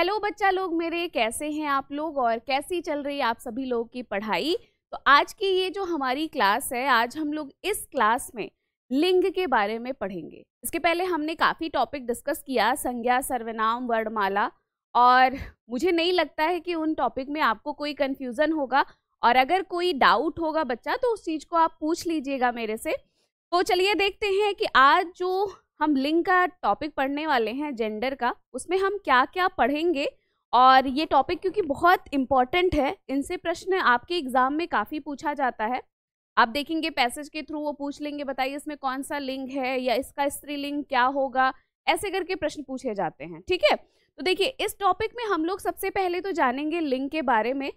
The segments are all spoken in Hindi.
हेलो बच्चा लोग मेरे कैसे हैं आप लोग और कैसी चल रही है आप सभी लोगों की पढ़ाई तो आज की ये जो हमारी क्लास है आज हम लोग इस क्लास में लिंग के बारे में पढ़ेंगे इसके पहले हमने काफ़ी टॉपिक डिस्कस किया संज्ञा सर्वनाम वर्णमाला और मुझे नहीं लगता है कि उन टॉपिक में आपको कोई कन्फ्यूज़न होगा और अगर कोई डाउट होगा बच्चा तो उस चीज़ को आप पूछ लीजिएगा मेरे से तो चलिए देखते हैं कि आज जो हम लिंग का टॉपिक पढ़ने वाले हैं जेंडर का उसमें हम क्या क्या पढ़ेंगे और ये टॉपिक क्योंकि बहुत इम्पॉर्टेंट है इनसे प्रश्न आपके एग्ज़ाम में काफ़ी पूछा जाता है आप देखेंगे पैसेज के थ्रू वो पूछ लेंगे बताइए इसमें कौन सा लिंग है या इसका स्त्रीलिंग क्या होगा ऐसे करके प्रश्न पूछे जाते हैं ठीक है तो देखिए इस टॉपिक में हम लोग सबसे पहले तो जानेंगे लिंग के बारे में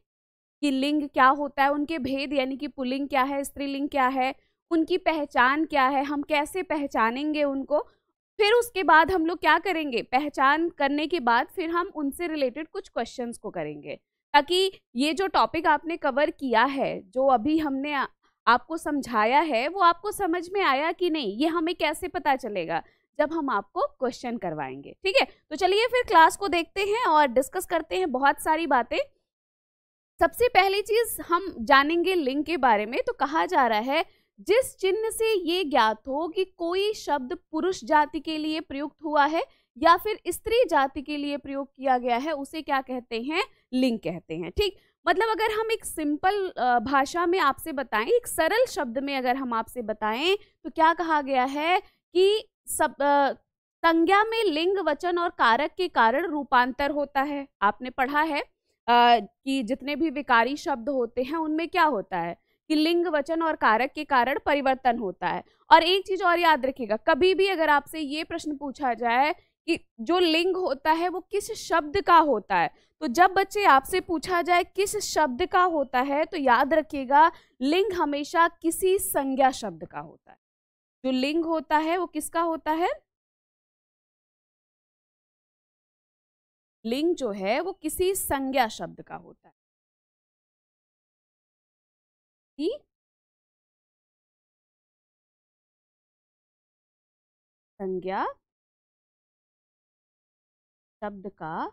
कि लिंग क्या होता है उनके भेद यानी कि पुलिंग क्या है स्त्रीलिंग क्या है उनकी पहचान क्या है हम कैसे पहचानेंगे उनको फिर उसके बाद हम लोग क्या करेंगे पहचान करने के बाद फिर हम उनसे रिलेटेड कुछ क्वेश्चंस को करेंगे ताकि ये जो टॉपिक आपने कवर किया है जो अभी हमने आपको समझाया है वो आपको समझ में आया कि नहीं ये हमें कैसे पता चलेगा जब हम आपको क्वेश्चन करवाएंगे ठीक है तो चलिए फिर क्लास को देखते हैं और डिस्कस करते हैं बहुत सारी बातें सबसे पहली चीज़ हम जानेंगे लिंक के बारे में तो कहा जा रहा है जिस चिन्ह से ये ज्ञात हो कि कोई शब्द पुरुष जाति के लिए प्रयुक्त हुआ है या फिर स्त्री जाति के लिए प्रयोग किया गया है उसे क्या कहते हैं लिंग कहते हैं ठीक मतलब अगर हम एक सिंपल भाषा में आपसे बताएं एक सरल शब्द में अगर हम आपसे बताएं तो क्या कहा गया है कि सब संज्ञा में लिंग वचन और कारक के कारण रूपांतर होता है आपने पढ़ा है आ, कि जितने भी विकारी शब्द होते हैं उनमें क्या होता है कि लिंग वचन और कारक के कारण परिवर्तन होता है और एक चीज और याद रखिएगा कभी भी अगर आपसे ये प्रश्न पूछा जाए कि जो लिंग होता है वो किस शब्द का होता है तो जब बच्चे आपसे पूछा जाए किस शब्द का होता है तो याद रखिएगा लिंग हमेशा किसी संज्ञा शब्द का होता है जो लिंग होता है वो किसका होता है लिंग जो है वो किसी संज्ञा शब्द का होता है the संज्ञा शब्द का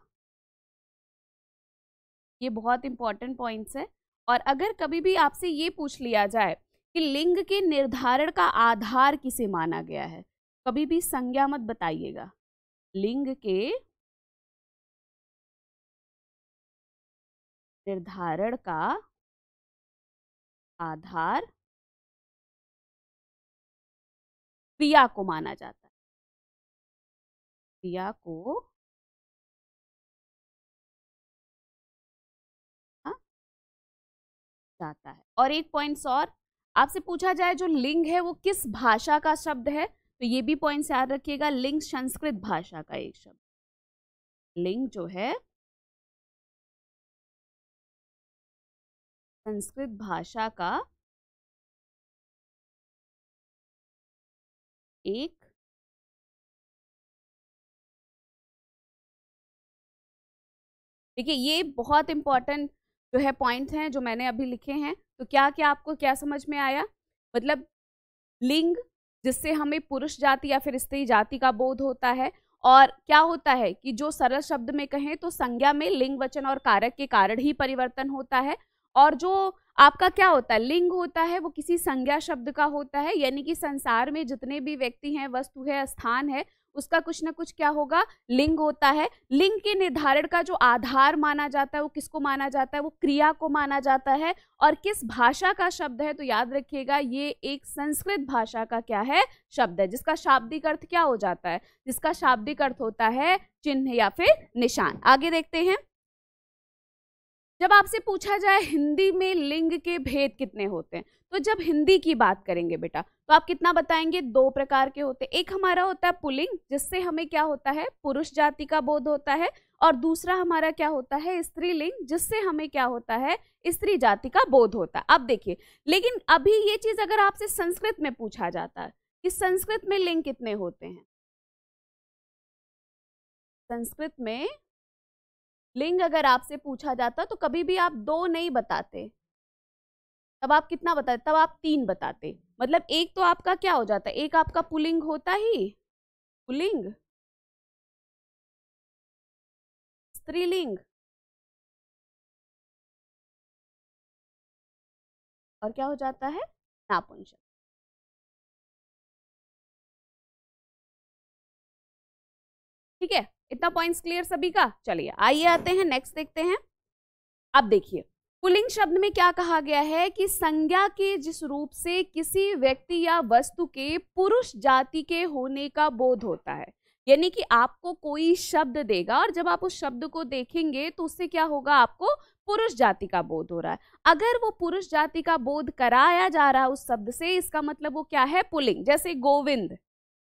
ये बहुत इंपॉर्टेंट पॉइंट्स है और अगर कभी भी आपसे ये पूछ लिया जाए कि लिंग के निर्धारण का आधार किसे माना गया है कभी भी संज्ञा मत बताइएगा लिंग के निर्धारण का आधार क्रिया को माना जाता है क्रिया को हाँ? जाता है और एक पॉइंट और आपसे पूछा जाए जो लिंग है वो किस भाषा का शब्द है तो ये भी पॉइंट याद रखिएगा लिंग संस्कृत भाषा का एक शब्द लिंग जो है संस्कृत भाषा का एक देखिए ये बहुत इंपॉर्टेंट जो है पॉइंट हैं जो मैंने अभी लिखे हैं तो क्या क्या आपको क्या समझ में आया मतलब लिंग जिससे हमें पुरुष जाति या फिर स्त्री जाति का बोध होता है और क्या होता है कि जो सरल शब्द में कहें तो संज्ञा में लिंग वचन और कारक के कारण ही परिवर्तन होता है और जो आपका क्या होता है लिंग होता है वो किसी संज्ञा शब्द का होता है यानी कि संसार में जितने भी व्यक्ति हैं वस्तु है स्थान है उसका कुछ ना कुछ क्या होगा लिंग होता है लिंग के निर्धारण का जो आधार माना जाता है वो किसको माना जाता है वो क्रिया को माना जाता है और किस भाषा का शब्द है तो याद रखिएगा ये एक संस्कृत भाषा का क्या है शब्द है जिसका शाब्दिक अर्थ क्या हो जाता है जिसका शाब्दिक अर्थ होता है चिन्ह या फिर निशान आगे देखते हैं जब आपसे पूछा जाए हिंदी में लिंग के भेद कितने होते हैं तो जब हिंदी की बात करेंगे बेटा तो आप कितना बताएंगे दो प्रकार के होते हैं एक हमारा होता है पुलिंग जिससे हमें क्या होता है पुरुष जाति का बोध होता है और दूसरा हमारा क्या होता है स्त्रीलिंग जिससे हमें क्या होता है स्त्री जाति का बोध होता है अब देखिए लेकिन अभी ये चीज़ अगर आपसे संस्कृत में पूछा जाता है कि संस्कृत में लिंग कितने होते हैं संस्कृत में लिंग अगर आपसे पूछा जाता तो कभी भी आप दो नहीं बताते तब आप कितना बताते तब आप तीन बताते मतलब एक तो आपका क्या हो जाता है एक आपका पुलिंग होता ही पुलिंग स्त्रीलिंग और क्या हो जाता है नापुंसक ठीक है इतना पॉइंट्स क्लियर सभी का चलिए आइए आते हैं नेक्स्ट देखते हैं अब देखिए पुलिंग शब्द में क्या कहा गया है कि संज्ञा के जिस रूप से किसी व्यक्ति या वस्तु के पुरुष जाति के होने का बोध होता है यानी कि आपको कोई शब्द देगा और जब आप उस शब्द को देखेंगे तो उससे क्या होगा आपको पुरुष जाति का बोध हो रहा है अगर वो पुरुष जाति का बोध कराया जा रहा है उस शब्द से इसका मतलब वो क्या है पुलिंग जैसे गोविंद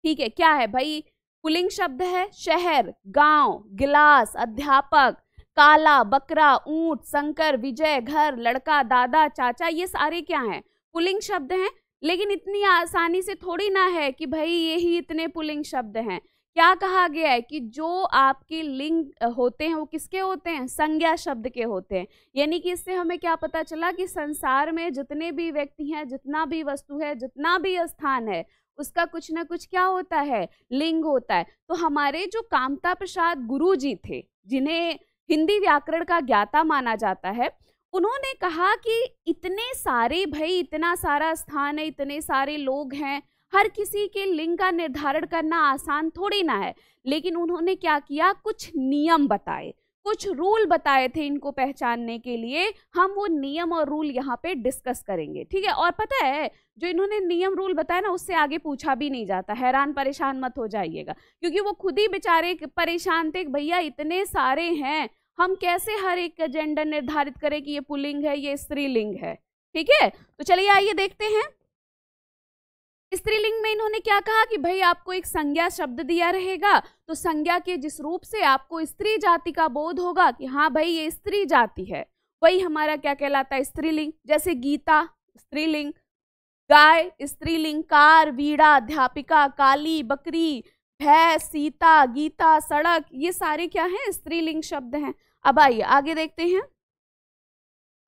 ठीक है क्या है भाई पुलिंग शब्द है शहर गांव गिलास अध्यापक काला बकरा ऊंट संकर विजय घर लड़का दादा चाचा ये सारे क्या हैं पुलिंग शब्द हैं लेकिन इतनी आसानी से थोड़ी ना है कि भाई ये ही इतने पुलिंग शब्द हैं क्या कहा गया है कि जो आपके लिंग होते हैं वो किसके होते हैं संज्ञा शब्द के होते हैं यानी कि इससे हमें क्या पता चला कि संसार में जितने भी व्यक्ति हैं जितना भी वस्तु है जितना भी स्थान है उसका कुछ ना कुछ क्या होता है लिंग होता है तो हमारे जो कामता प्रसाद गुरु जी थे जिन्हें हिंदी व्याकरण का ज्ञाता माना जाता है उन्होंने कहा कि इतने सारे भाई इतना सारा स्थान है इतने सारे लोग हैं हर किसी के लिंग का निर्धारण करना आसान थोड़ी ना है लेकिन उन्होंने क्या किया कुछ नियम बताए कुछ रूल बताए थे इनको पहचानने के लिए हम वो नियम और रूल यहाँ पे डिस्कस करेंगे ठीक है और पता है जो इन्होंने नियम रूल बताया ना उससे आगे पूछा भी नहीं जाता हैरान परेशान मत हो जाइएगा क्योंकि वो खुद ही बेचारे परेशान थे भैया इतने सारे हैं हम कैसे हर एक जेंडर निर्धारित करें कि ये पुलिंग है ये स्त्रीलिंग है ठीक है तो चलिए आइए देखते हैं स्त्रीलिंग में इन्होंने क्या कहा कि भाई आपको एक संज्ञा शब्द दिया रहेगा तो संज्ञा के जिस रूप से आपको स्त्री जाति का बोध होगा कि हाँ भाई ये स्त्री जाति है वही हमारा क्या कहलाता है स्त्रीलिंग जैसे गीता स्त्रीलिंग गाय स्त्रीलिंग कार वीड़ा अध्यापिका काली बकरी भय सीता गीता सड़क ये सारे क्या हैं स्त्रीलिंग शब्द हैं अब आइए आगे देखते हैं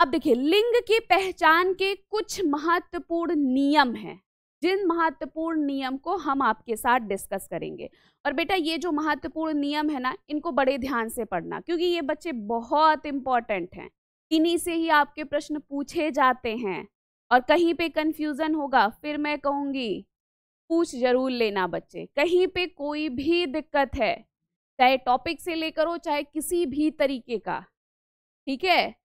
अब देखिए लिंग की पहचान के कुछ महत्वपूर्ण नियम हैं जिन महत्वपूर्ण नियम को हम आपके साथ डिस्कस करेंगे और बेटा ये जो महत्वपूर्ण नियम है ना इनको बड़े ध्यान से पढ़ना क्योंकि ये बच्चे बहुत इंपॉर्टेंट हैं इन्हीं से ही आपके प्रश्न पूछे जाते हैं और कहीं पे कन्फ्यूज़न होगा फिर मैं कहूँगी पूछ जरूर लेना बच्चे कहीं पे कोई भी दिक्कत है चाहे टॉपिक से लेकर हो चाहे किसी भी तरीके का ठीक है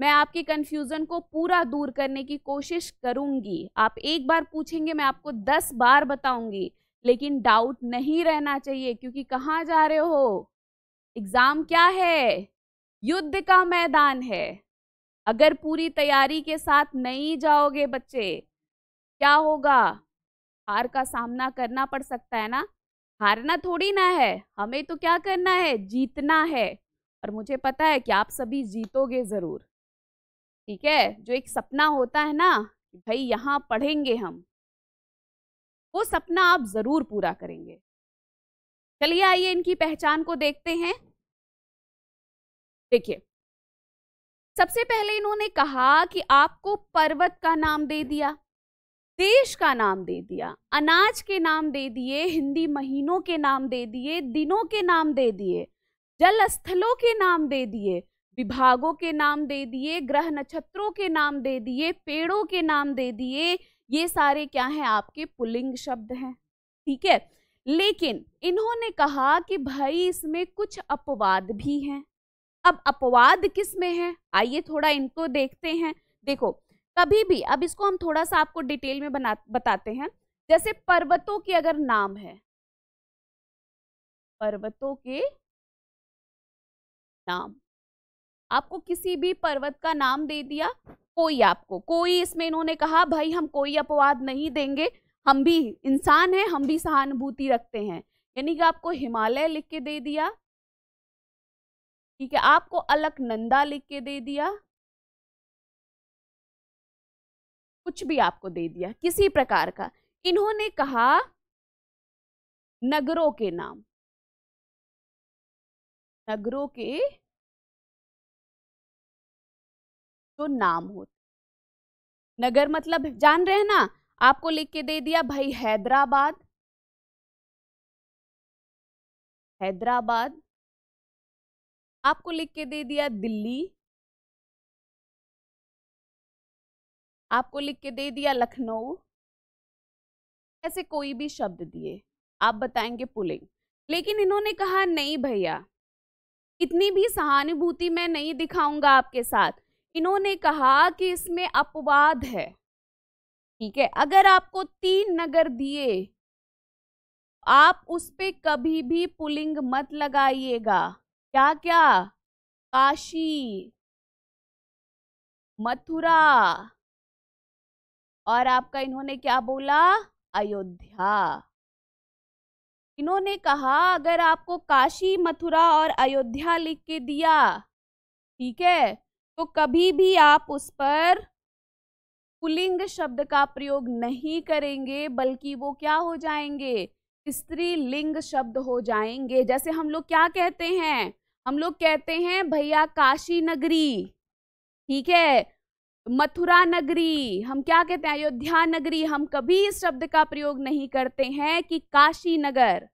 मैं आपकी कन्फ्यूज़न को पूरा दूर करने की कोशिश करूँगी आप एक बार पूछेंगे मैं आपको दस बार बताऊँगी लेकिन डाउट नहीं रहना चाहिए क्योंकि कहाँ जा रहे हो एग्ज़ाम क्या है युद्ध का मैदान है अगर पूरी तैयारी के साथ नहीं जाओगे बच्चे क्या होगा हार का सामना करना पड़ सकता है ना हारना थोड़ी ना है हमें तो क्या करना है जीतना है और मुझे पता है कि आप सभी जीतोगे ज़रूर ठीक है जो एक सपना होता है ना भाई यहाँ पढ़ेंगे हम वो सपना आप ज़रूर पूरा करेंगे चलिए आइए इनकी पहचान को देखते हैं देखिए सबसे पहले इन्होंने कहा कि आपको पर्वत का नाम दे दिया देश का नाम दे दिया अनाज के नाम दे दिए हिंदी महीनों के नाम दे दिए दिनों के नाम दे दिए जल स्थलों के नाम दे दिए विभागों के नाम दे दिए ग्रह नक्षत्रों के नाम दे दिए पेड़ों के नाम दे दिए ये सारे क्या हैं आपके पुलिंग शब्द हैं ठीक है लेकिन इन्होंने कहा कि भाई इसमें कुछ अपवाद भी हैं अब अपवाद किस में है आइए थोड़ा इनको देखते हैं देखो कभी भी अब इसको हम थोड़ा सा आपको डिटेल में बना बताते हैं जैसे पर्वतों के अगर नाम है पर्वतों के नाम आपको किसी भी पर्वत का नाम दे दिया कोई आपको कोई इसमें इन्होंने कहा भाई हम कोई अपवाद नहीं देंगे हम भी इंसान हैं हम भी सहानुभूति रखते हैं यानी कि आपको हिमालय लिख के दे दिया ठीक है आपको अलकनंदा लिख के दे दिया कुछ भी आपको दे दिया किसी प्रकार का इन्होंने कहा नगरों के नाम नगरों के तो नाम हो नगर मतलब जान रहे ना आपको लिख के दे दिया भाई हैदराबाद हैदराबाद आपको लिख के दे दिया दिल्ली आपको लिख के दे दिया लखनऊ ऐसे कोई भी शब्द दिए आप बताएंगे पुलिंग लेकिन इन्होंने कहा नहीं भैया इतनी भी सहानुभूति मैं नहीं दिखाऊंगा आपके साथ इन्होंने कहा कि इसमें अपवाद है ठीक है अगर आपको तीन नगर दिए आप उस पर कभी भी पुलिंग मत लगाइएगा क्या क्या काशी मथुरा और आपका इन्होंने क्या बोला अयोध्या इन्होंने कहा अगर आपको काशी मथुरा और अयोध्या लिख के दिया ठीक है तो कभी भी आप उस पर पुलिंग शब्द का प्रयोग नहीं करेंगे बल्कि वो क्या हो जाएंगे स्त्री लिंग शब्द हो जाएंगे जैसे हम लोग क्या कहते हैं हम लोग कहते हैं भैया काशी नगरी ठीक है मथुरा नगरी हम क्या कहते हैं अयोध्या नगरी हम कभी इस शब्द का प्रयोग नहीं करते हैं कि काशी नगर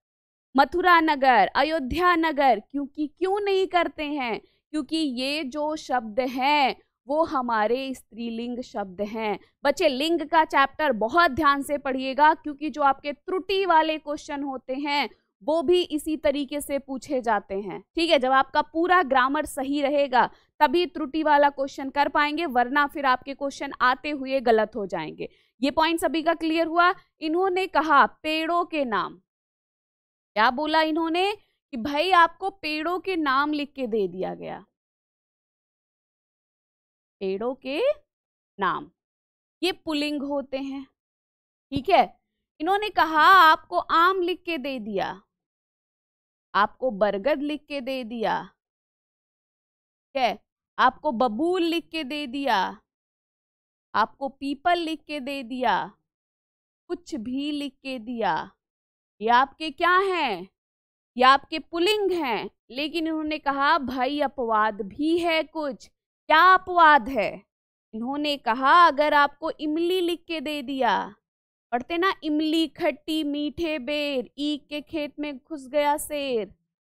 मथुरा नगर अयोध्या नगर क्योंकि क्यों नहीं करते हैं क्योंकि ये जो शब्द हैं वो हमारे स्त्रीलिंग शब्द हैं बच्चे लिंग का चैप्टर बहुत ध्यान से पढ़िएगा क्योंकि जो आपके त्रुटि वाले क्वेश्चन होते हैं वो भी इसी तरीके से पूछे जाते हैं ठीक है जब आपका पूरा ग्रामर सही रहेगा तभी त्रुटि वाला क्वेश्चन कर पाएंगे वरना फिर आपके क्वेश्चन आते हुए गलत हो जाएंगे ये पॉइंट सभी का क्लियर हुआ इन्होंने कहा पेड़ों के नाम क्या बोला इन्होंने कि भाई आपको पेड़ों के नाम लिख के दे दिया गया पेड़ों के नाम ये पुलिंग होते हैं ठीक है इन्होंने कहा आपको आम लिख के दे दिया आपको बरगद लिख के दे दिया ठीक है आपको बबूल लिख के दे दिया आपको पीपल लिख के दे दिया कुछ भी लिख के दिया ये आपके क्या हैं या आपके पुलिंग हैं लेकिन इन्होंने कहा भाई अपवाद भी है कुछ क्या अपवाद है इन्होंने कहा अगर आपको इमली लिख के दे दिया पढ़ते ना इमली खट्टी मीठे बेर ईक के खेत में घुस गया शेर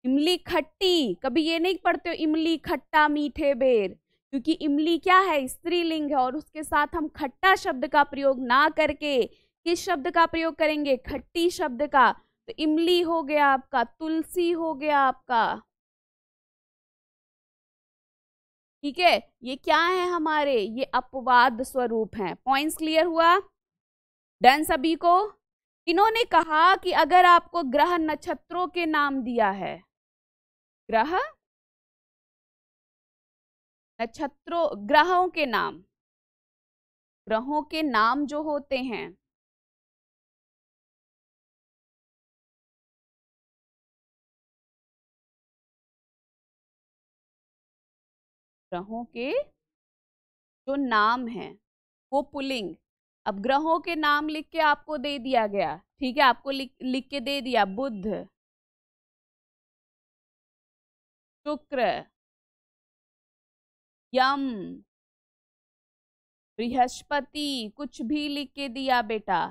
इमली खट्टी कभी ये नहीं पढ़ते हो इमली खट्टा मीठे बेर क्योंकि इमली क्या है स्त्रीलिंग है और उसके साथ हम खट्टा शब्द का प्रयोग ना करके किस शब्द का प्रयोग करेंगे खट्टी शब्द का तो इमली हो गया आपका तुलसी हो गया आपका ठीक है ये क्या है हमारे ये अपवाद स्वरूप हैं पॉइंट्स क्लियर हुआ डन सभी को इन्होंने कहा कि अगर आपको ग्रह नक्षत्रों के नाम दिया है ग्रह नक्षत्रों ग्रहों के नाम ग्रहों के नाम जो होते हैं ग्रहों के जो नाम हैं वो पुलिंग अब ग्रहों के नाम लिख के आपको दे दिया गया ठीक है आपको लिख लिख के दे दिया बुद्ध शुक्र यम बृहस्पति कुछ भी लिख के दिया बेटा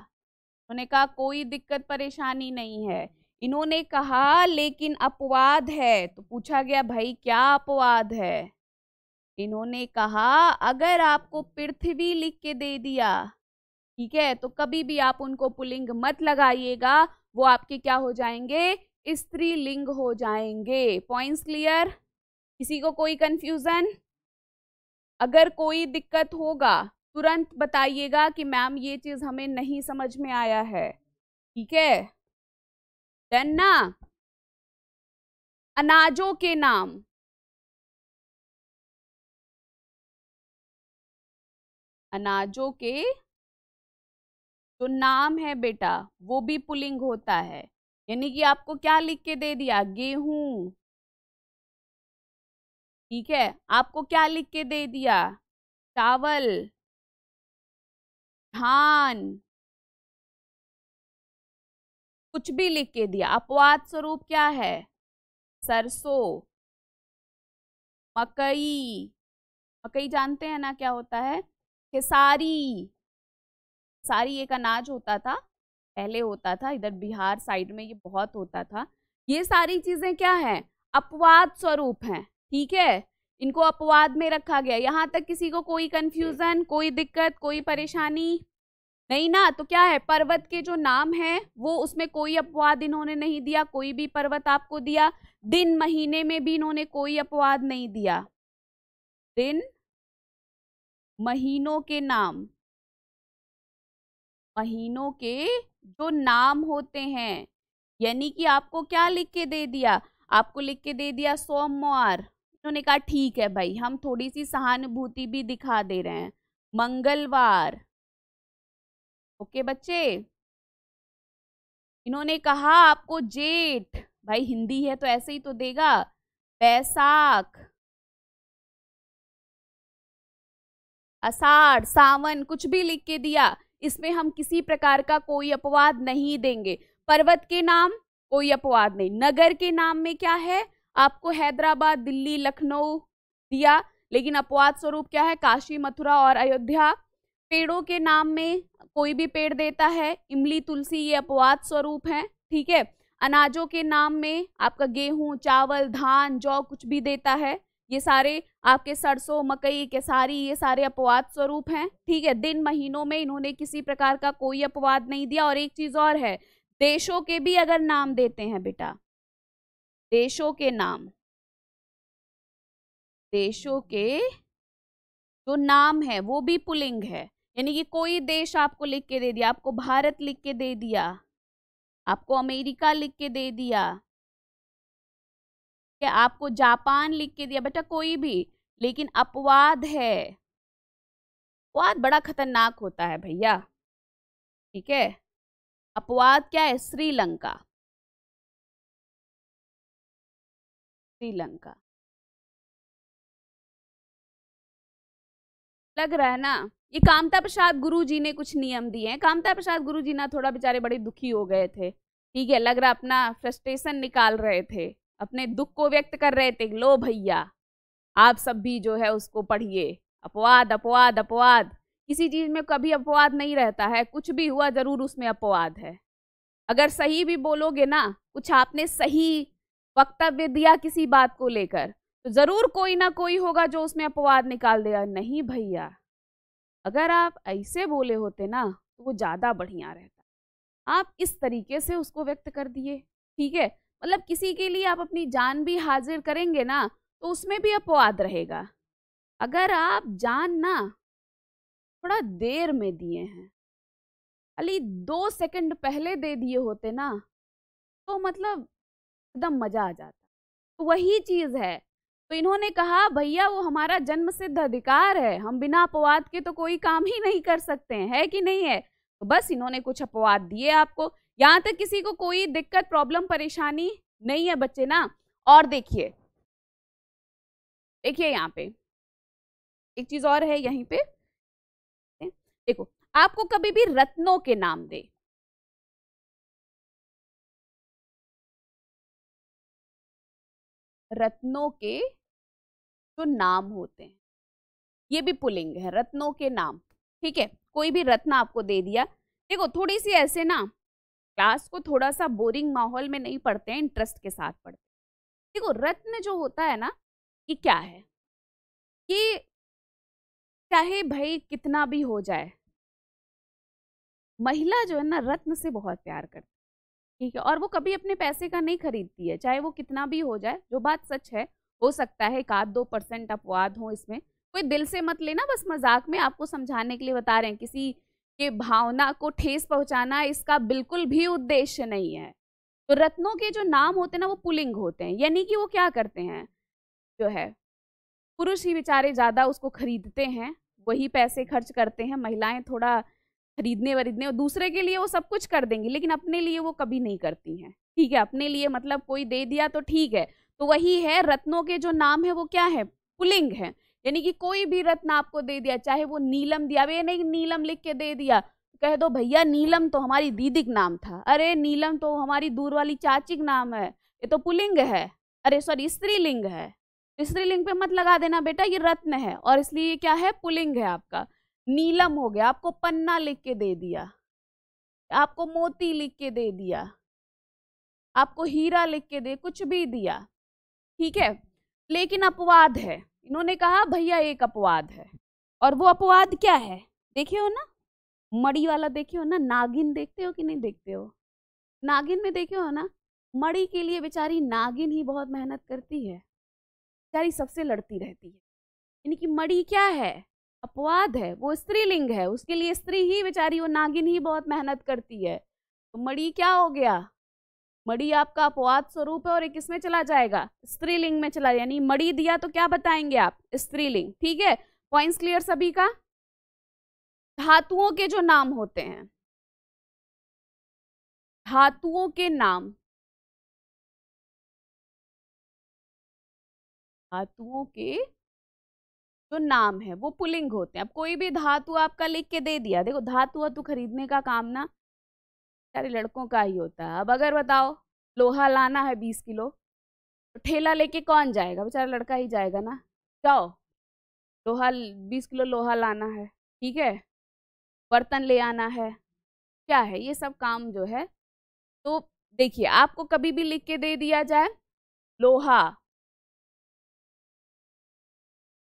उन्होंने कहा कोई दिक्कत परेशानी नहीं है इन्होंने कहा लेकिन अपवाद है तो पूछा गया भाई क्या अपवाद है इन्होंने कहा अगर आपको पृथ्वी लिख के दे दिया ठीक है तो कभी भी आप उनको पुलिंग मत लगाइएगा वो आपके क्या हो जाएंगे स्त्री लिंग हो जाएंगे पॉइंट्स क्लियर किसी को कोई कंफ्यूजन अगर कोई दिक्कत होगा तुरंत बताइएगा कि मैम ये चीज़ हमें नहीं समझ में आया है ठीक है डन ना अनाजों के नाम अनाजों के जो नाम है बेटा वो भी पुलिंग होता है यानी कि आपको क्या लिख के दे दिया गेहूं ठीक है आपको क्या लिख के दे दिया चावल धान कुछ भी लिख के दिया अपवाद स्वरूप क्या है सरसों मकई मकई जानते हैं ना क्या होता है खेसारी सारी एक अनाज होता था पहले होता था इधर बिहार साइड में ये बहुत होता था ये सारी चीज़ें क्या है अपवाद स्वरूप हैं ठीक है इनको अपवाद में रखा गया यहाँ तक किसी को कोई कंफ्यूजन कोई दिक्कत कोई परेशानी नहीं ना तो क्या है पर्वत के जो नाम है वो उसमें कोई अपवाद इन्होंने नहीं दिया कोई भी पर्वत आपको दिया दिन महीने में भी इन्होंने कोई अपवाद नहीं दिया दिन महीनों के नाम महीनों के जो नाम होते हैं यानी कि आपको क्या लिख के दे दिया आपको लिख के दे दिया सोमवार इन्होंने कहा ठीक है भाई हम थोड़ी सी सहानुभूति भी दिखा दे रहे हैं मंगलवार ओके बच्चे इन्होंने कहा आपको जेठ भाई हिंदी है तो ऐसे ही तो देगा बैसाख असार सावन कुछ भी लिख के दिया इसमें हम किसी प्रकार का कोई अपवाद नहीं देंगे पर्वत के नाम कोई अपवाद नहीं नगर के नाम में क्या है आपको हैदराबाद दिल्ली लखनऊ दिया लेकिन अपवाद स्वरूप क्या है काशी मथुरा और अयोध्या पेड़ों के नाम में कोई भी पेड़ देता है इमली तुलसी ये अपवाद स्वरूप है ठीक है अनाजों के नाम में आपका गेहूं चावल धान जौ कुछ भी देता है ये सारे आपके सरसों मकई केसारी ये सारे अपवाद स्वरूप हैं ठीक है दिन महीनों में इन्होंने किसी प्रकार का कोई अपवाद नहीं दिया और एक चीज़ और है देशों के भी अगर नाम देते हैं बेटा देशों के नाम देशों के जो नाम है वो भी पुलिंग है यानी कि कोई देश आपको लिख के दे दिया आपको भारत लिख के दे दिया आपको अमेरिका लिख के दे दिया है आपको जापान लिख के दिया बेटा कोई भी लेकिन अपवाद है अपवाद बड़ा खतरनाक होता है भैया ठीक है अपवाद क्या है श्रीलंका श्रीलंका लग रहा है ना ये कामता प्रसाद गुरु जी ने कुछ नियम दिए हैं कामता प्रसाद गुरु जी ना थोड़ा बेचारे बड़े दुखी हो गए थे ठीक है लग रहा अपना फ्रस्ट्रेशन निकाल रहे थे अपने दुख को व्यक्त कर रहे थे लो भैया आप सब भी जो है उसको पढ़िए अपवाद अपवाद अपवाद किसी चीज़ में कभी अपवाद नहीं रहता है कुछ भी हुआ ज़रूर उसमें अपवाद है अगर सही भी बोलोगे ना कुछ आपने सही वक्तव्य दिया किसी बात को लेकर तो ज़रूर कोई ना कोई होगा जो उसमें अपवाद निकाल देगा नहीं भैया अगर आप ऐसे बोले होते ना तो वो ज़्यादा बढ़िया रहता आप इस तरीके से उसको व्यक्त कर दिए ठीक है मतलब किसी के लिए आप अपनी जान भी हाजिर करेंगे ना तो उसमें भी अपवाद रहेगा अगर आप जान ना थोड़ा देर में दिए हैं अली दो सेकंड पहले दे दिए होते ना तो मतलब एकदम मज़ा आ जाता तो वही चीज़ है तो इन्होंने कहा भैया वो हमारा जन्म सिद्ध अधिकार है हम बिना अपवाद के तो कोई काम ही नहीं कर सकते हैं है कि नहीं है तो बस इन्होंने कुछ अपवाद दिए आपको यहाँ तक किसी को कोई दिक्कत प्रॉब्लम परेशानी नहीं है बच्चे ना और देखिए देखिए यहाँ पे एक चीज और है यहीं पे देखो आपको कभी भी रत्नों के नाम दे रत्नों के जो नाम होते हैं ये भी पुलिंग है रत्नों के नाम ठीक है कोई भी रत्न आपको दे दिया देखो थोड़ी सी ऐसे ना क्लास को थोड़ा सा बोरिंग माहौल में नहीं पढ़ते हैं इंटरेस्ट के साथ पढ़ते हैं देखो रत्न जो होता है ना कि क्या है कि चाहे भाई कितना भी हो जाए महिला जो है ना रत्न से बहुत प्यार करती ठीक है और वो कभी अपने पैसे का नहीं खरीदती है चाहे वो कितना भी हो जाए जो बात सच है हो सकता है एक आध दो परसेंट अपवाद हो इसमें कोई दिल से मत लेना बस मजाक में आपको समझाने के लिए बता रहे हैं किसी के भावना को ठेस पहुंचाना इसका बिल्कुल भी उद्देश्य नहीं है तो रत्नों के जो नाम होते हैं ना वो पुलिंग होते हैं यानी कि वो क्या करते हैं जो है पुरुष ही बेचारे ज़्यादा उसको खरीदते हैं वही पैसे खर्च करते हैं महिलाएं थोड़ा खरीदने वरीदने और दूसरे के लिए वो सब कुछ कर देंगी लेकिन अपने लिए वो कभी नहीं करती हैं ठीक है अपने लिए मतलब कोई दे दिया तो ठीक है तो वही है रत्नों के जो नाम है वो क्या है पुलिंग है यानी कि कोई भी रत्न आपको दे दिया चाहे वो नीलम दिया भैया नहीं नीलम लिख के दे दिया कह दो भैया नीलम तो हमारी दीदी का नाम था अरे नीलम तो हमारी दूर वाली चाची का नाम है ये तो पुलिंग है अरे सॉरी स्त्रीलिंग है स्त्रीलिंग पे मत लगा देना बेटा ये रत्न है और इसलिए क्या है पुलिंग है आपका नीलम हो गया आपको पन्ना लिख के दे दिया आपको मोती लिख के दे दिया आपको हीरा लिख के दे कुछ भी दिया ठीक है लेकिन अपवाद है इन्होंने कहा भैया एक अपवाद है और वो अपवाद क्या है देखे हो ना मड़ी वाला देखे हो ना नागिन देखते हो कि नहीं देखते हो नागिन में देखे हो ना मड़ी के लिए बेचारी नागिन ही बहुत मेहनत करती है बेचारी सबसे लड़ती रहती है यानी कि मड़ी क्या है अपवाद है वो स्त्रीलिंग है उसके लिए स्त्री ही बेचारी वो नागिन ही बहुत मेहनत करती है तो मड़ी क्या हो गया मड़ी आपका अपवाद स्वरूप है और एक किसमें चला जाएगा स्त्रीलिंग में चला यानी मड़ी दिया तो क्या बताएंगे आप स्त्रीलिंग ठीक है पॉइंट्स क्लियर सभी का धातुओं के जो नाम होते हैं धातुओं के नाम धातुओं के जो नाम है वो पुलिंग होते हैं अब कोई भी धातु आपका लिख के दे दिया देखो धातु वातु तो खरीदने का काम ना अरे लड़कों का ही होता है अब अगर बताओ लोहा लाना है बीस किलो तो ठेला लेके कौन जाएगा बेचारा लड़का ही जाएगा ना जाओ लोहा बीस किलो लोहा लाना है ठीक है बर्तन ले आना है क्या है ये सब काम जो है तो देखिए आपको कभी भी लिख के दे दिया जाए लोहा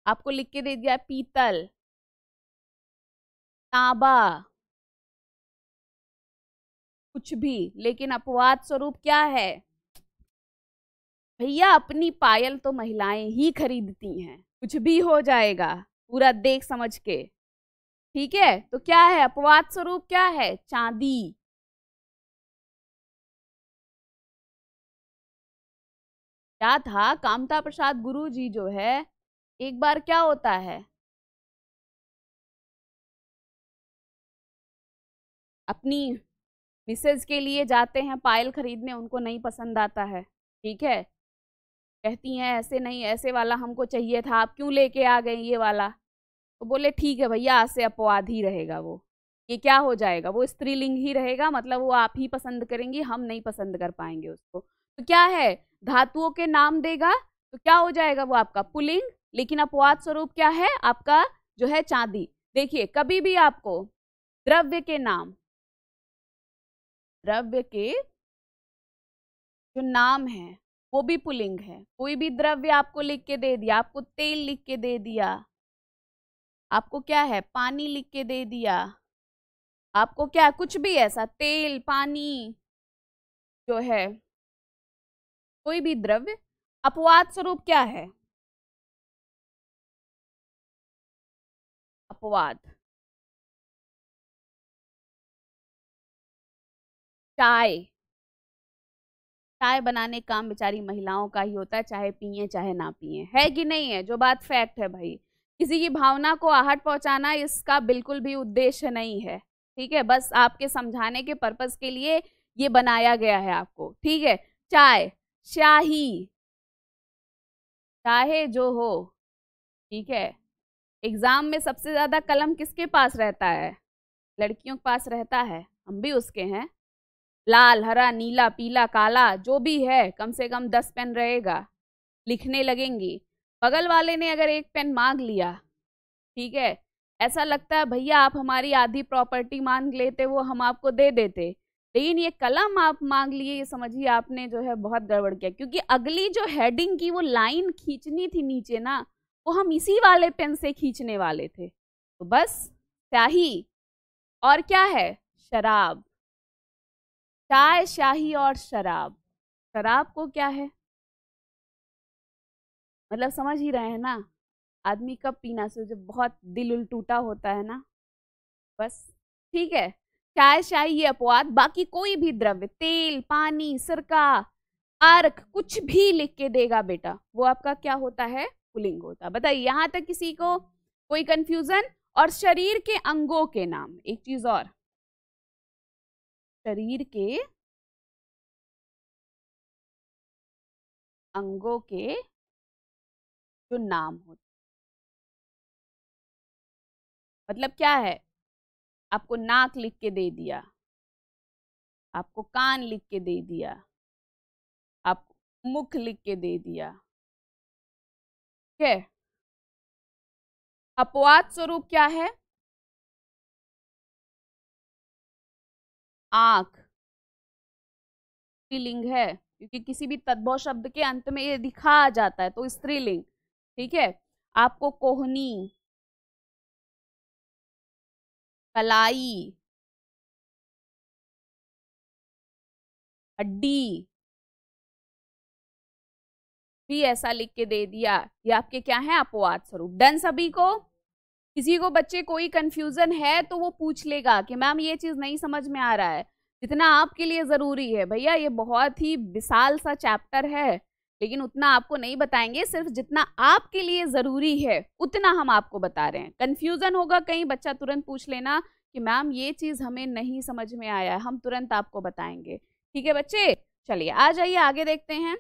आपको लिख के दे दिया पीतल तांबा कुछ भी लेकिन अपवाद स्वरूप क्या है भैया अपनी पायल तो महिलाएं ही खरीदती हैं कुछ भी हो जाएगा पूरा देख समझ के ठीक है तो क्या है अपवाद स्वरूप क्या है चांदी क्या था कामता प्रसाद गुरु जी जो है एक बार क्या होता है अपनी मिसेज के लिए जाते हैं पायल खरीदने उनको नहीं पसंद आता है ठीक है कहती हैं ऐसे नहीं ऐसे वाला हमको चाहिए था आप क्यों लेके आ गए ये वाला तो बोले ठीक है भैया आज से अपवाद ही रहेगा वो ये क्या हो जाएगा वो स्त्रीलिंग ही रहेगा मतलब वो आप ही पसंद करेंगी हम नहीं पसंद कर पाएंगे उसको तो क्या है धातुओं के नाम देगा तो क्या हो जाएगा वो आपका पुलिंग लेकिन अपवाद स्वरूप क्या है आपका जो है चांदी देखिए कभी भी आपको द्रव्य के नाम द्रव्य के जो नाम है वो भी पुलिंग है कोई भी द्रव्य आपको लिख के दे दिया आपको तेल लिख के दे दिया आपको क्या है पानी लिख के दे दिया आपको क्या कुछ भी ऐसा तेल पानी जो है कोई भी द्रव्य अपवाद स्वरूप क्या है अपवाद चाय चाय बनाने काम बेचारी महिलाओं का ही होता है चाहे पिए चाहे ना पिए है कि नहीं है जो बात फैक्ट है भाई किसी की भावना को आहट पहुंचाना इसका बिल्कुल भी उद्देश्य नहीं है ठीक है बस आपके समझाने के पर्पज के लिए ये बनाया गया है आपको ठीक है चाय शाही चाहे जो हो ठीक है एग्जाम में सबसे ज्यादा कलम किसके पास रहता है लड़कियों के पास रहता है हम भी उसके हैं लाल हरा नीला पीला काला जो भी है कम से कम दस पेन रहेगा लिखने लगेंगी बगल वाले ने अगर एक पेन मांग लिया ठीक है ऐसा लगता है भैया आप हमारी आधी प्रॉपर्टी मांग लेते वो हम आपको दे देते लेकिन ये कलम आप मांग लिए ये समझिए आपने जो है बहुत गड़बड़ किया क्योंकि अगली जो हेडिंग की वो लाइन खींचनी थी नीचे ना वो हम इसी वाले पेन से खींचने वाले थे तो बस स्याही और क्या है शराब चाय शाही और शराब शराब को क्या है मतलब समझ ही रहे हैं ना आदमी कब पीना से जब बहुत दिल उल टूटा होता है ना बस ठीक है चाय शाही ये अपवाद बाकी कोई भी द्रव्य तेल पानी सरका अर्क कुछ भी लिख के देगा बेटा वो आपका क्या होता है पुलिंग होता है बताइए यहाँ तक किसी को कोई कंफ्यूजन और शरीर के अंगों के नाम एक चीज और शरीर के अंगों के जो नाम होते मतलब क्या है आपको नाक लिख के दे दिया आपको कान लिख के दे दिया आपको मुख लिख के दे दिया ठीक है अपवाद स्वरूप क्या है आंख स्त्रीलिंग है क्योंकि किसी भी तद्भव शब्द के अंत में ये दिखा जाता है तो स्त्रीलिंग ठीक है आपको कोहनी कलाई हड्डी भी ऐसा लिख के दे दिया ये आपके क्या है अपवाद स्वरूप डन सभी को किसी को बच्चे कोई कन्फ्यूज़न है तो वो पूछ लेगा कि मैम ये चीज़ नहीं समझ में आ रहा है जितना आपके लिए ज़रूरी है भैया ये बहुत ही विशाल सा चैप्टर है लेकिन उतना आपको नहीं बताएंगे सिर्फ जितना आपके लिए ज़रूरी है उतना हम आपको बता रहे हैं कन्फ्यूज़न होगा कहीं बच्चा तुरंत पूछ लेना कि मैम ये चीज़ हमें नहीं समझ में आया है हम तुरंत आपको बताएंगे ठीक है बच्चे चलिए आ जाइए आगे देखते हैं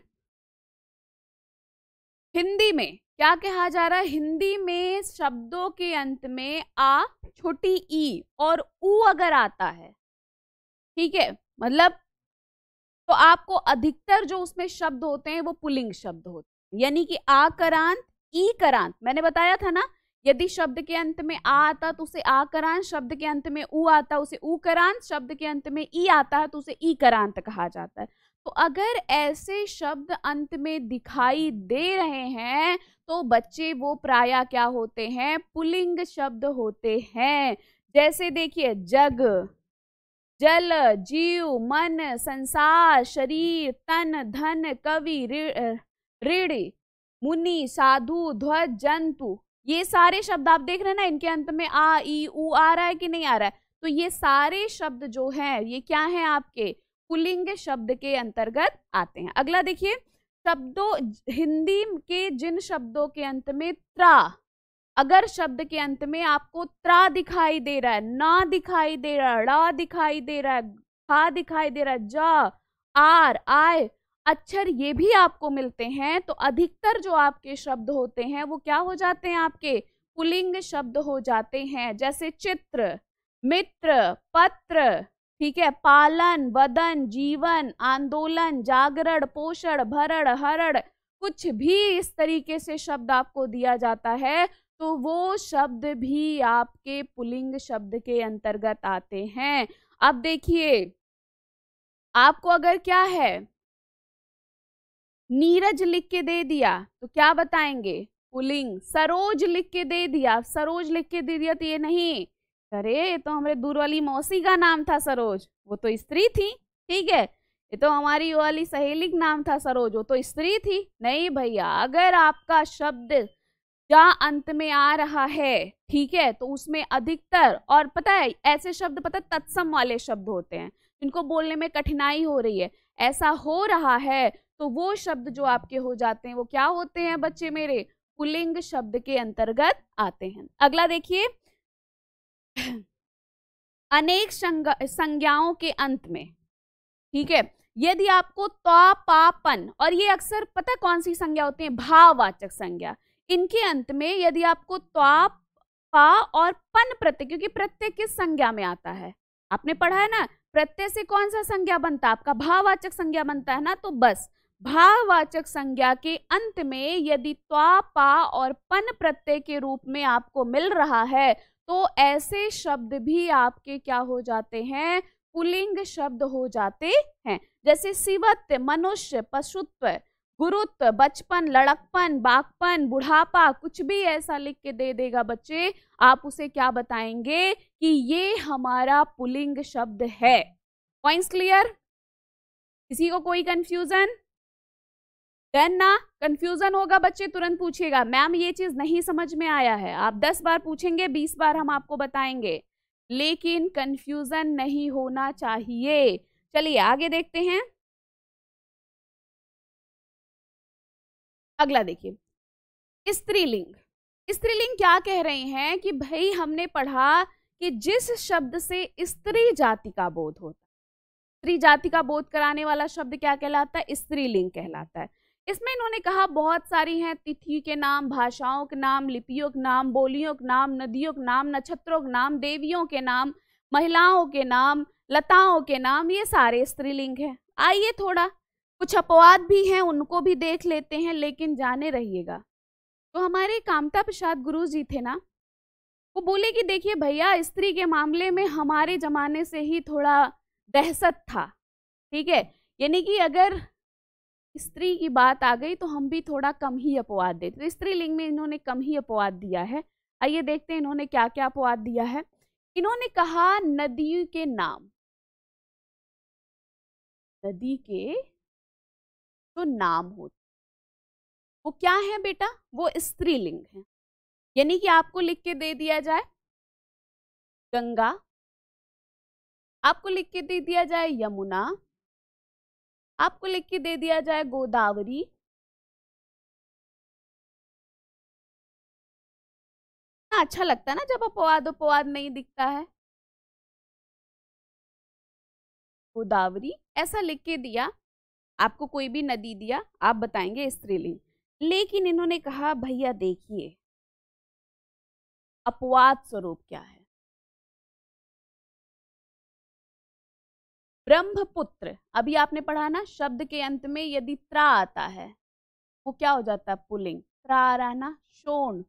हिंदी में क्या कहा जा रहा है हिंदी में शब्दों के अंत में आ छोटी ई और उ अगर आता है ठीक है मतलब तो आपको अधिकतर जो उसमें शब्द होते हैं वो पुलिंग शब्द होते हैं यानी कि आ करांत ई करांत मैंने बताया था ना यदि शब्द के अंत में आ आता तो उसे आ करांत शब्द के अंत में ऊ आता उसे उ करांत शब्द के अंत में ई आता है तो उसे ई करांत कहा जाता है तो अगर ऐसे शब्द अंत में दिखाई दे रहे हैं तो बच्चे वो प्राय क्या होते हैं पुलिंग शब्द होते हैं जैसे देखिए जग जल जीव मन संसार शरीर तन धन कवि ऋण मुनि साधु ध्वज जंतु ये सारे शब्द आप देख रहे हैं ना इनके अंत में आ ई ऊ आ रहा है कि नहीं आ रहा है तो ये सारे शब्द जो हैं ये क्या हैं आपके पुलिंग शब्द के अंतर्गत आते हैं अगला देखिए शब्दों हिंदी के जिन शब्दों के अंत में त्रा अगर शब्द के अंत में आपको त्रा दिखाई दे रहा है ना दिखाई दे रहा है ड़ा दिखाई दे रहा है खा दिखाई दे रहा है जा आर आय अक्षर ये भी आपको मिलते हैं तो अधिकतर जो आपके शब्द होते हैं वो क्या हो जाते हैं आपके पुलिंग शब्द हो जाते हैं जैसे चित्र मित्र पत्र ठीक है पालन वदन जीवन आंदोलन जागरण पोषण भरण हरण कुछ भी इस तरीके से शब्द आपको दिया जाता है तो वो शब्द भी आपके पुलिंग शब्द के अंतर्गत आते हैं अब देखिए आपको अगर क्या है नीरज लिख के दे दिया तो क्या बताएंगे पुलिंग सरोज लिख के दे दिया सरोज लिख के दे दिया तो ये नहीं अरे ये तो हमारे दूर वाली मौसी का नाम था सरोज वो तो स्त्री थी ठीक है ये तो हमारी वाली सहेली का नाम था सरोज वो तो स्त्री थी नहीं भैया अगर आपका शब्द जा अंत में आ रहा है ठीक है तो उसमें अधिकतर और पता है ऐसे शब्द पता तत्सम वाले शब्द होते हैं जिनको बोलने में कठिनाई हो रही है ऐसा हो रहा है तो वो शब्द जो आपके हो जाते हैं वो क्या होते हैं बच्चे मेरे पुलिंग शब्द के अंतर्गत आते हैं अगला देखिए अनेक संज्ञाओं के अंत में ठीक है यदि आपको तापापन और ये अक्सर पता कौन सी संज्ञा होती है भाववाचक संज्ञा इनके अंत में यदि आपको त्वाप पा और पन प्रत्यय क्योंकि प्रत्यय किस संज्ञा में आता है आपने पढ़ा है ना प्रत्यय से कौन सा संज्ञा बनता है आपका भाववाचक संज्ञा बनता है ना तो बस भाववाचक संज्ञा के अंत में यदि त्वा पा और पन प्रत्यय के रूप में आपको मिल रहा है तो ऐसे शब्द भी आपके क्या हो जाते हैं पुलिंग शब्द हो जाते हैं जैसे शिवत्व मनुष्य पशुत्व गुरुत्व बचपन लड़कपन बागपन बुढ़ापा कुछ भी ऐसा लिख के दे देगा बच्चे आप उसे क्या बताएंगे कि ये हमारा पुलिंग शब्द है पॉइंट्स क्लियर किसी को कोई कंफ्यूजन देन ना कंफ्यूजन होगा बच्चे तुरंत पूछिएगा मैम ये चीज नहीं समझ में आया है आप दस बार पूछेंगे बीस बार हम आपको बताएंगे लेकिन कंफ्यूजन नहीं होना चाहिए चलिए आगे देखते हैं अगला देखिए स्त्रीलिंग स्त्रीलिंग क्या कह रहे हैं कि भाई हमने पढ़ा कि जिस शब्द से स्त्री जाति का बोध होता स्त्री जाति का बोध कराने वाला शब्द क्या कहलाता है स्त्रीलिंग कहलाता है इसमें इन्होंने कहा बहुत सारी हैं तिथि के नाम भाषाओं के नाम लिपियों के नाम बोलियों के नाम नदियों के नाम नक्षत्रों के नाम देवियों के नाम महिलाओं के नाम लताओं के नाम ये सारे स्त्रीलिंग हैं आइए थोड़ा कुछ अपवाद भी हैं उनको भी देख लेते हैं लेकिन जाने रहिएगा तो हमारे कामता प्रसाद गुरु जी थे ना वो बोले कि देखिए भैया स्त्री के मामले में हमारे ज़माने से ही थोड़ा दहशत था ठीक है यानी कि अगर स्त्री की बात आ गई तो हम भी थोड़ा कम ही अपवाद देते तो स्त्रीलिंग में इन्होंने कम ही अपवाद दिया है आइए देखते हैं इन्होंने क्या क्या अपवाद दिया है इन्होंने कहा नदी के नाम नदी के जो तो नाम होते वो क्या है बेटा वो स्त्रीलिंग है यानी कि आपको लिख के दे दिया जाए गंगा आपको लिख के दे दिया जाए यमुना आपको लिख के दे दिया जाए गोदावरी अच्छा लगता है ना जब अपवाद उपवाद नहीं दिखता है गोदावरी ऐसा लिख के दिया आपको कोई भी नदी दिया आप बताएंगे स्त्रीलिंग लेकिन इन्होंने कहा भैया देखिए अपवाद स्वरूप क्या है ब्रह्मपुत्र अभी आपने पढ़ा ना शब्द के अंत में यदि त्रा आता है वो क्या हो जाता है पुलिंग त्रा आ रहा ना शोण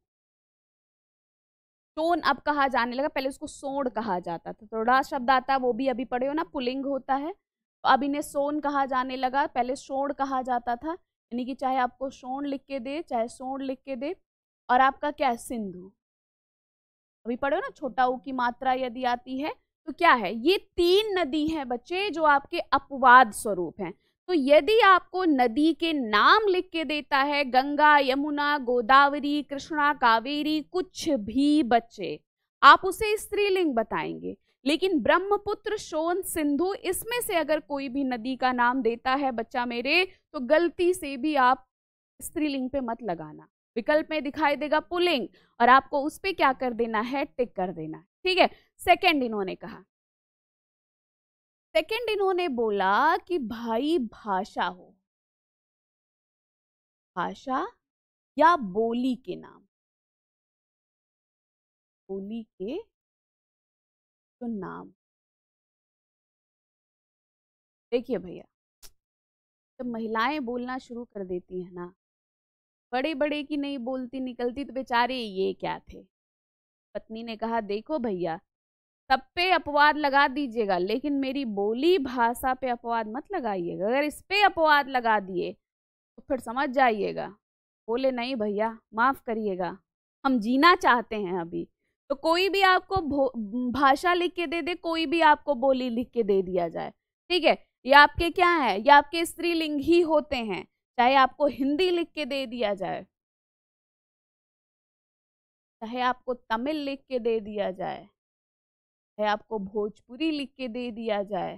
शोन अब कहा जाने लगा पहले उसको सोण कहा जाता था थोड़ा शब्द आता है वो भी अभी पढ़े हो ना पुलिंग होता है तो अब इन्हें सोन कहा जाने लगा पहले सोण कहा जाता था यानी कि चाहे आपको सोण लिख के दे चाहे सोण लिख के दे और आपका क्या है सिंधु अभी पढ़े हो ना छोटा ऊ की मात्रा यदि आती है तो क्या है ये तीन नदी हैं बच्चे जो आपके अपवाद स्वरूप हैं तो यदि आपको नदी के नाम लिख के देता है गंगा यमुना गोदावरी कृष्णा कावेरी कुछ भी बच्चे आप उसे स्त्रीलिंग बताएंगे लेकिन ब्रह्मपुत्र सोन सिंधु इसमें से अगर कोई भी नदी का नाम देता है बच्चा मेरे तो गलती से भी आप स्त्रीलिंग पे मत लगाना विकल्प में दिखाई देगा पुलिंग और आपको उस पर क्या कर देना है टिक कर देना है ठीक है सेकेंड इन्होंने कहा सेकेंड इन्होंने बोला कि भाई भाषा हो भाषा या बोली के नाम बोली के तो नाम देखिए भैया जब तो महिलाएं बोलना शुरू कर देती हैं ना बड़े बड़े की नहीं बोलती निकलती तो बेचारे ये क्या थे पत्नी ने कहा देखो भैया सब पे अपवाद लगा दीजिएगा लेकिन मेरी बोली भाषा पे अपवाद मत लगाइएगा अगर इस पे अपवाद लगा दिए तो फिर समझ जाइएगा बोले नहीं भैया माफ़ करिएगा हम जीना चाहते हैं अभी तो कोई भी आपको भाषा लिख के दे दे कोई भी आपको बोली लिख के दे दिया जाए ठीक है ये आपके क्या है ये आपके स्त्रीलिंग ही होते हैं चाहे आपको हिंदी लिख के दे दिया जाए चाहे आपको तमिल लिख के दे दिया जाए चाहे आपको भोजपुरी लिख के दे दिया जाए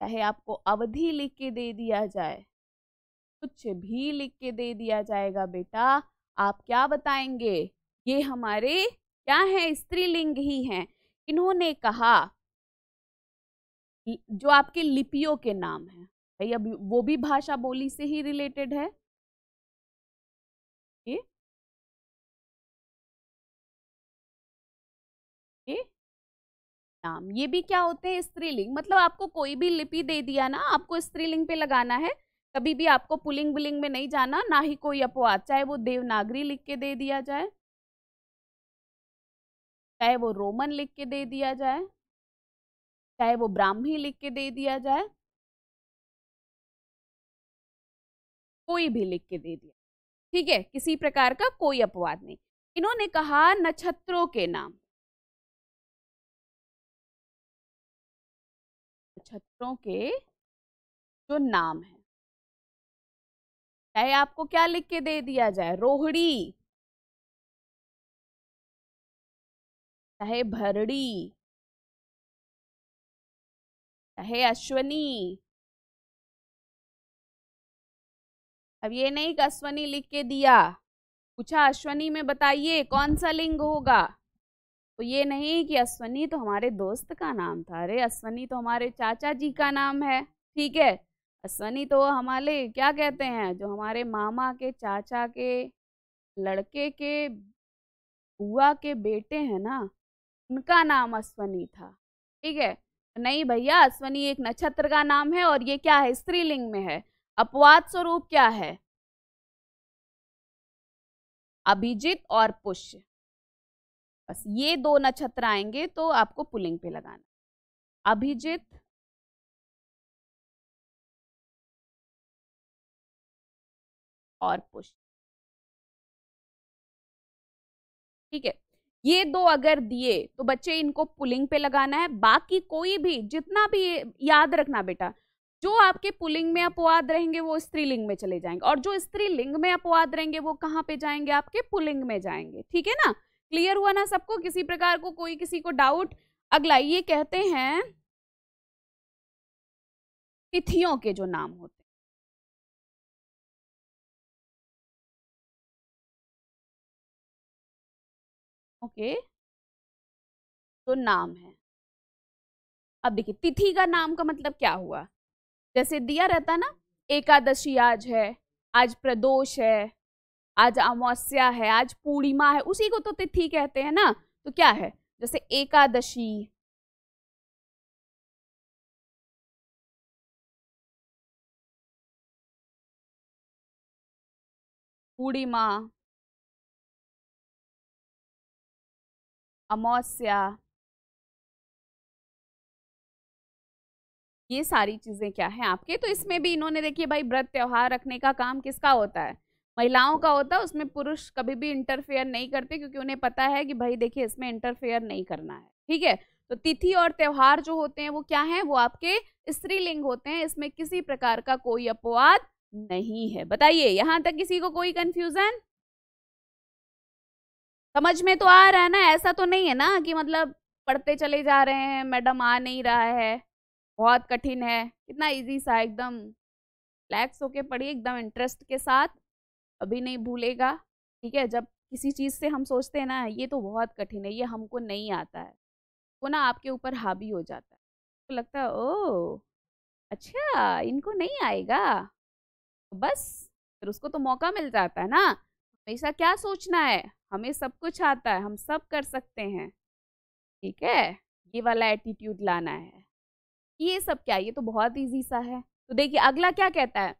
चाहे आपको अवधि लिख के दे दिया जाए कुछ भी लिख के दे दिया जाएगा बेटा आप क्या बताएंगे ये हमारे क्या है स्त्रीलिंग ही हैं इन्होंने कहा जो आपके लिपियों के नाम हैं भैया वो भी भाषा बोली से ही रिलेटेड है ए? ए? नाम ये भी क्या होते हैं स्त्रीलिंग मतलब आपको कोई भी लिपि दे दिया ना आपको स्त्रीलिंग पे लगाना है कभी भी आपको पुलिंग बुलिंग में नहीं जाना ना ही कोई अपवाद चाहे वो देवनागरी लिख के दे दिया जाए चाहे वो रोमन लिख के दे दिया जाए चाहे वो ब्राह्मी लिख के दे दिया जाए कोई भी लिख के दे दिया ठीक है किसी प्रकार का कोई अपवाद नहीं इन्होंने कहा नक्षत्रों के नाम नक्षत्रों के जो नाम है चाहे आपको क्या लिख के दे दिया जाए रोहड़ी चाहे भरड़ी चाहे अश्वनी अब ये नहीं कि अश्वनी लिख के दिया पूछा अश्वनी में बताइए कौन सा लिंग होगा तो ये नहीं कि अश्वनी तो हमारे दोस्त का नाम था अरे अश्वनी तो हमारे चाचा जी का नाम है ठीक है अश्वनी तो हमारे क्या कहते हैं जो हमारे मामा के चाचा के लड़के के बुआ के बेटे हैं ना उनका नाम अश्वनी था ठीक है नहीं भैया अश्वनी एक नक्षत्र का नाम है और ये क्या है स्त्रीलिंग में है अपवाद स्वरूप क्या है अभिजित और पुष्य बस ये दो नक्षत्र आएंगे तो आपको पुलिंग पे लगाना अभिजित और पुष्य ठीक है ये दो अगर दिए तो बच्चे इनको पुलिंग पे लगाना है बाकी कोई भी जितना भी याद रखना बेटा जो आपके पुलिंग में अपवाद रहेंगे वो स्त्रीलिंग में चले जाएंगे और जो स्त्रीलिंग में अपवाद रहेंगे वो कहाँ पे जाएंगे आपके पुलिंग में जाएंगे ठीक है ना क्लियर हुआ ना सबको किसी प्रकार को कोई किसी को डाउट अगला ये कहते हैं तिथियों के जो नाम होते ओके okay. तो नाम है अब देखिए तिथि का नाम का मतलब क्या हुआ जैसे दिया रहता ना एकादशी आज है आज प्रदोष है आज अमावस्या है आज पूर्णिमा है उसी को तो तिथि कहते हैं ना तो क्या है जैसे एकादशी पूर्णिमा अमावस्या ये सारी चीज़ें क्या है आपके तो इसमें भी इन्होंने देखिए भाई व्रत त्यौहार रखने का काम किसका होता है महिलाओं का होता है उसमें पुरुष कभी भी इंटरफेयर नहीं करते क्योंकि उन्हें पता है कि भाई देखिए इसमें इंटरफेयर नहीं करना है ठीक है तो तिथि और त्यौहार जो होते हैं वो क्या हैं वो आपके स्त्रीलिंग होते हैं इसमें किसी प्रकार का कोई अपवाद नहीं है बताइए यहाँ तक किसी को कोई कंफ्यूजन समझ में तो आ रहा है ना ऐसा तो नहीं है ना कि मतलब पढ़ते चले जा रहे हैं मैडम आ नहीं रहा है बहुत कठिन है कितना इजी सा एकदम रिलैक्स होके पढ़िए एकदम इंटरेस्ट के साथ अभी नहीं भूलेगा ठीक है जब किसी चीज़ से हम सोचते हैं ना ये तो बहुत कठिन है ये हमको नहीं आता है वो ना आपके ऊपर हावी हो जाता है तो लगता है ओ अच्छा इनको नहीं आएगा तो बस फिर उसको तो मौका मिल जाता है ना हमेशा क्या सोचना है हमें सब कुछ आता है हम सब कर सकते हैं ठीक है ये वाला एटीट्यूड लाना है ये सब क्या ये तो बहुत ईजी सा है तो देखिए अगला क्या कहता है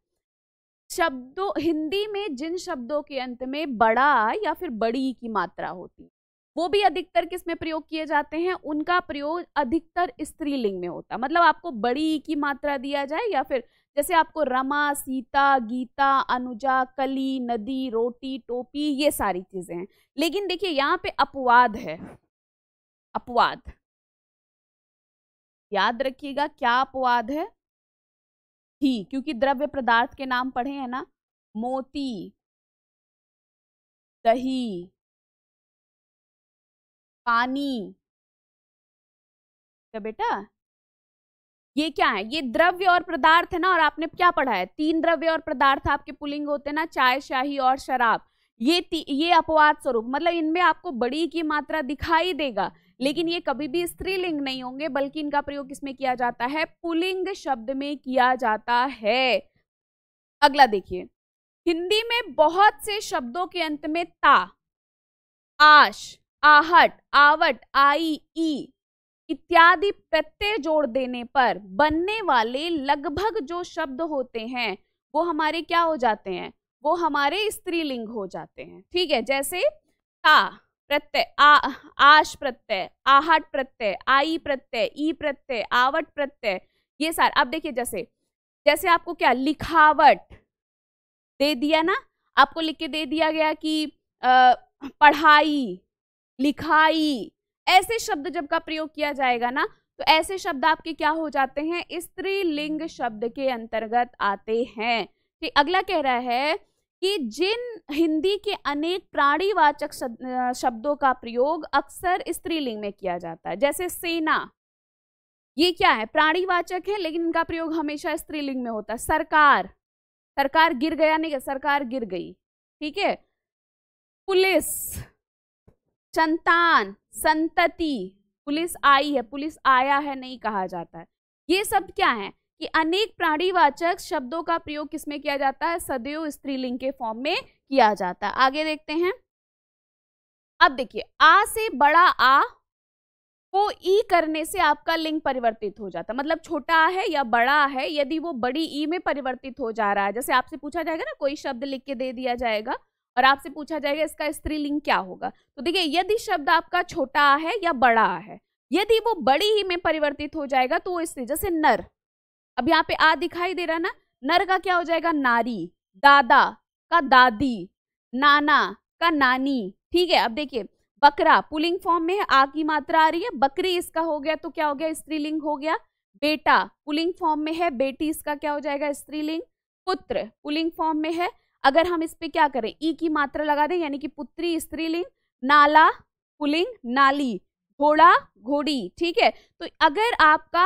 शब्दों हिंदी में जिन शब्दों के अंत में बड़ा या फिर बड़ी की मात्रा होती है वो भी अधिकतर किस में प्रयोग किए जाते हैं उनका प्रयोग अधिकतर स्त्रीलिंग में होता मतलब आपको बड़ी की मात्रा दिया जाए या फिर जैसे आपको रमा सीता गीता अनुजा कली नदी रोटी टोपी ये सारी चीजें हैं लेकिन देखिए यहाँ पे अपवाद है अपवाद याद रखिएगा क्या अपवाद है ही क्योंकि द्रव्य पदार्थ के नाम पढ़े हैं ना मोती दही पानी क्या बेटा ये क्या है ये द्रव्य और पदार्थ है ना और आपने क्या पढ़ा है तीन द्रव्य और पदार्थ आपके पुलिंग होते हैं ना चाय शाही और शराब ये ये अपवाद स्वरूप मतलब इनमें आपको बड़ी की मात्रा दिखाई देगा लेकिन ये कभी भी स्त्रीलिंग नहीं होंगे बल्कि इनका प्रयोग किसमें किया जाता है पुलिंग शब्द में किया जाता है अगला देखिए हिंदी में बहुत से शब्दों के अंत में ता आश आहट आवट आई ई इत्यादि प्रत्यय जोड़ देने पर बनने वाले लगभग जो शब्द होते हैं वो हमारे क्या हो जाते हैं वो हमारे स्त्रीलिंग हो जाते हैं ठीक है जैसे ता प्रत्यय आ आश प्रत्यय आहट प्रत्यय आई प्रत्यय ई प्रत्यय आवट प्रत्यय ये सारे अब देखिए जैसे जैसे आपको क्या लिखावट दे दिया ना आपको लिख के दे दिया गया कि आ, पढ़ाई लिखाई ऐसे शब्द जब का प्रयोग किया जाएगा ना तो ऐसे शब्द आपके क्या हो जाते हैं स्त्रीलिंग शब्द के अंतर्गत आते हैं कि अगला कह रहा है कि जिन हिंदी के अनेक प्राणीवाचक शब्दों का प्रयोग अक्सर स्त्रीलिंग में किया जाता है जैसे सेना ये क्या है प्राणीवाचक है लेकिन इनका प्रयोग हमेशा स्त्रीलिंग में होता है सरकार सरकार गिर गया नहीं सरकार गिर गई ठीक है पुलिस संतान संतति पुलिस आई है पुलिस आया है नहीं कहा जाता है ये सब क्या है कि अनेक प्राणीवाचक शब्दों का प्रयोग किसमें किया जाता है सदैव स्त्रीलिंग के फॉर्म में किया जाता है आगे देखते हैं अब देखिए आ से बड़ा आ को ई करने से आपका लिंग परिवर्तित हो जाता मतलब छोटा आ है या बड़ा है यदि वो बड़ी ई में परिवर्तित हो जा रहा है जैसे आपसे पूछा जाएगा ना कोई शब्द लिख के दे दिया जाएगा और आपसे पूछा जाएगा इसका स्त्रीलिंग क्या होगा तो देखिए यदि शब्द आपका छोटा आ है या बड़ा आ है यदि वो बड़ी ई में परिवर्तित हो जाएगा तो वो स्त्री जैसे नर अब यहाँ पे आ दिखाई दे रहा ना नर का क्या हो जाएगा नारी दादा का दादी नाना का नानी ठीक है अब देखिए बकरा पुलिंग फॉर्म में है आ की मात्रा आ रही है बकरी इसका हो गया तो क्या हो गया स्त्रीलिंग हो गया बेटा पुलिंग फॉर्म में है बेटी इसका क्या हो जाएगा स्त्रीलिंग पुत्र पुलिंग फॉर्म में है अगर हम इस पे क्या करें ई की मात्रा लगा दें यानी कि पुत्री स्त्रीलिंग नाला पुलिंग नाली घोड़ा घोड़ी ठीक है तो अगर आपका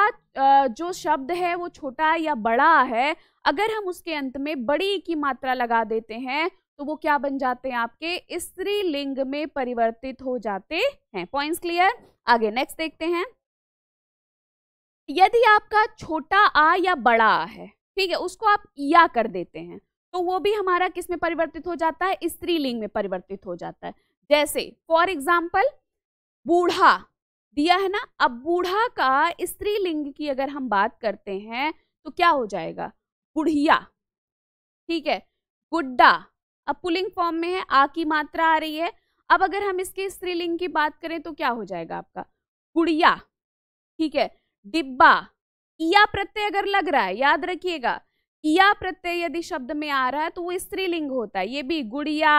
जो शब्द है वो छोटा या बड़ा है अगर हम उसके अंत में बड़ी की मात्रा लगा देते हैं तो वो क्या बन जाते हैं आपके स्त्री लिंग में परिवर्तित हो जाते हैं पॉइंट्स क्लियर आगे नेक्स्ट देखते हैं यदि आपका छोटा आ या बड़ा आ है ठीक है उसको आप या कर देते हैं तो वो भी हमारा किस में परिवर्तित हो जाता है स्त्रीलिंग में परिवर्तित हो जाता है जैसे फॉर एग्जाम्पल बूढ़ा दिया है ना अब बूढ़ा का स्त्रीलिंग की अगर हम बात करते हैं तो क्या हो जाएगा बुढ़िया ठीक है गुड्डा अब पुलिंग फॉर्म में है आ की मात्रा आ रही है अब अगर हम इसके स्त्रीलिंग की बात करें तो क्या हो जाएगा आपका गुड़िया ठीक है डिब्बा इया प्रत्यय अगर लग रहा है याद रखिएगा इया प्रत्यय यदि शब्द में आ रहा है तो वो स्त्रीलिंग होता है ये भी गुड़िया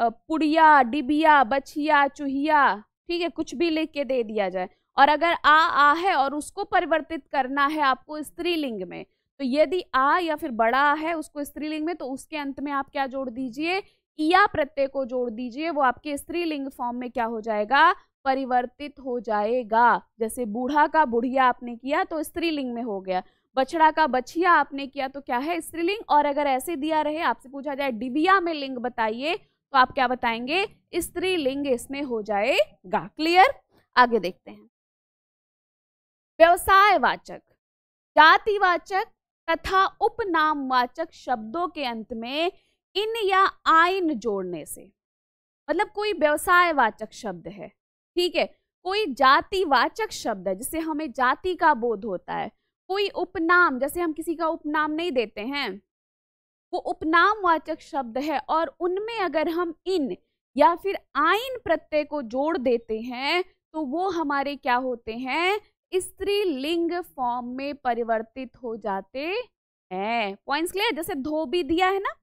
पुड़िया डिबिया बछिया चूहिया ठीक है कुछ भी लिख के दे दिया जाए और अगर आ आ है और उसको परिवर्तित करना है आपको स्त्रीलिंग में तो यदि आ या फिर बड़ा आ है उसको स्त्रीलिंग में तो उसके अंत में आप क्या जोड़ दीजिए या प्रत्यय को जोड़ दीजिए वो आपके स्त्रीलिंग फॉर्म में क्या हो जाएगा परिवर्तित हो जाएगा जैसे बूढ़ा का बुढ़िया आपने किया तो स्त्रीलिंग में हो गया बछड़ा का बछिया आपने किया तो क्या है स्त्रीलिंग और अगर ऐसे दिया रहे आपसे पूछा जाए डिबिया में लिंग बताइए तो आप क्या बताएंगे स्त्रीलिंग इसमें हो जाएगा क्लियर आगे देखते हैं व्यवसायवाचक जातिवाचक तथा उपनामवाचक शब्दों के अंत में इन या आइन जोड़ने से मतलब कोई व्यवसायवाचक शब्द है ठीक है कोई जातिवाचक शब्द है जिससे हमें जाति का बोध होता है कोई उपनाम जैसे हम किसी का उपनाम नहीं देते हैं वो उपनामवाचक शब्द है और उनमें अगर हम इन या फिर आइन प्रत्यय को जोड़ देते हैं तो वो हमारे क्या होते हैं स्त्री लिंग फॉर्म में परिवर्तित हो जाते हैं पॉइंट्स क्लियर जैसे धोबी दिया है ना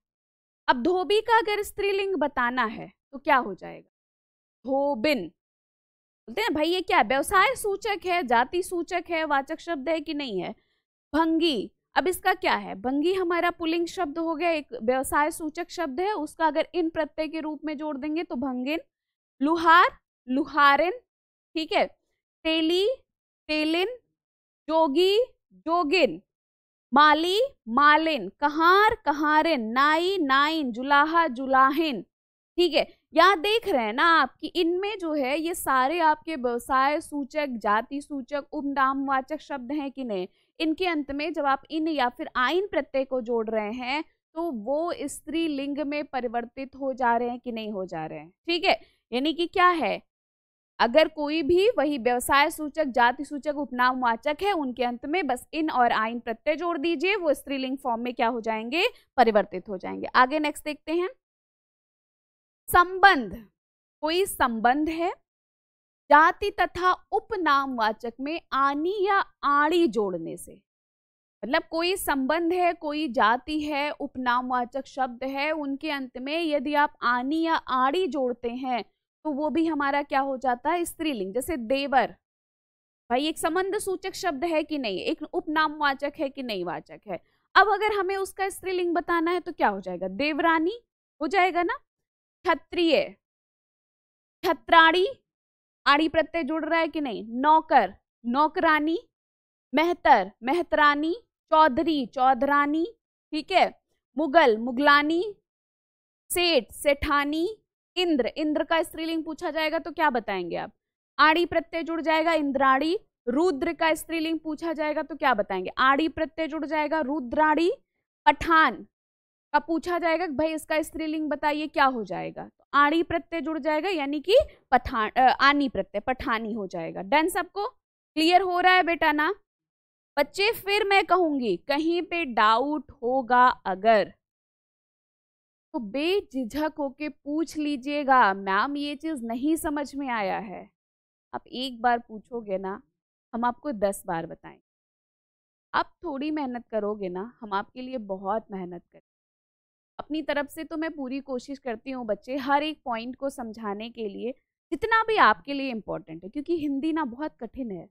अब धोबी का अगर स्त्रीलिंग बताना है तो क्या हो जाएगा धोबिन बोलते हैं भाई ये क्या व्यवसाय सूचक है जाति सूचक है वाचक शब्द है कि नहीं है भंगी अब इसका क्या है बंगी हमारा पुलिंग शब्द हो गया एक व्यवसाय सूचक शब्द है उसका अगर इन प्रत्यय के रूप में जोड़ देंगे तो भंगिन लुहार लुहारिन ठीक है तेली तेलिन जोगी जोगिन माली मालिन कहार कहारिन नाई नाइन जुलाहा जुलाहिन ठीक है यहाँ देख रहे हैं ना आप कि इनमें जो है ये सारे आपके व्यवसाय सूचक जाति सूचक वाचक शब्द हैं कि नहीं इनके अंत में जब आप इन या फिर आइन प्रत्यय को जोड़ रहे हैं तो वो स्त्री लिंग में परिवर्तित हो जा रहे हैं कि नहीं हो जा रहे हैं ठीक है यानी कि क्या है अगर कोई भी वही व्यवसाय सूचक जाति सूचक उपनाम वाचक है उनके अंत में बस इन और आइन प्रत्यय जोड़ दीजिए वो स्त्रीलिंग फॉर्म में क्या हो जाएंगे परिवर्तित हो जाएंगे आगे नेक्स्ट देखते हैं संबंध कोई संबंध है जाति तथा उपनामवाचक में आनी या आड़ी जोड़ने से मतलब कोई संबंध है कोई जाति है उपनामवाचक शब्द है उनके अंत में यदि आप आनी या आड़ी जोड़ते हैं तो वो भी हमारा क्या हो जाता है स्त्रीलिंग जैसे देवर भाई एक संबंध सूचक शब्द है कि नहीं एक उपनामवाचक है कि नहीं वाचक है अब अगर हमें उसका स्त्रीलिंग बताना है तो क्या हो जाएगा देवरानी हो जाएगा ना क्षत्रिय छत्राणी आड़ी प्रत्यय जुड़ रहा है कि नहीं नौकर नौकरानी मेहतर मेहतरानी चौधरी चौधरानी ठीक है मुगल मुगलानी सेठ सेठानी इंद्र इंद्र का स्त्रीलिंग पूछा जाएगा तो क्या बताएंगे आप आड़ी प्रत्यय जुड़ जाएगा इंद्राणी रुद्र का स्त्रीलिंग पूछा जाएगा तो क्या बताएंगे आड़ी प्रत्यय जुड़ जाएगा रुद्राणी पठान का पूछा जाएगा कि भाई इसका स्त्रीलिंग बताइए क्या हो जाएगा तो आड़ी प्रत्यय जुड़ जाएगा यानी कि पठान आनी प्रत्यय पठानी हो जाएगा डन सबको क्लियर हो रहा है बेटा ना बच्चे फिर मैं कहूंगी कहीं पे डाउट होगा अगर तो बेझिझक होके पूछ लीजिएगा मैम ये चीज़ नहीं समझ में आया है आप एक बार पूछोगे ना हम आपको दस बार बताएंगे आप थोड़ी मेहनत करोगे ना हम आपके लिए बहुत मेहनत करें अपनी तरफ से तो मैं पूरी कोशिश करती हूँ बच्चे हर एक पॉइंट को समझाने के लिए जितना भी आपके लिए इम्पोर्टेंट है क्योंकि हिंदी ना बहुत कठिन है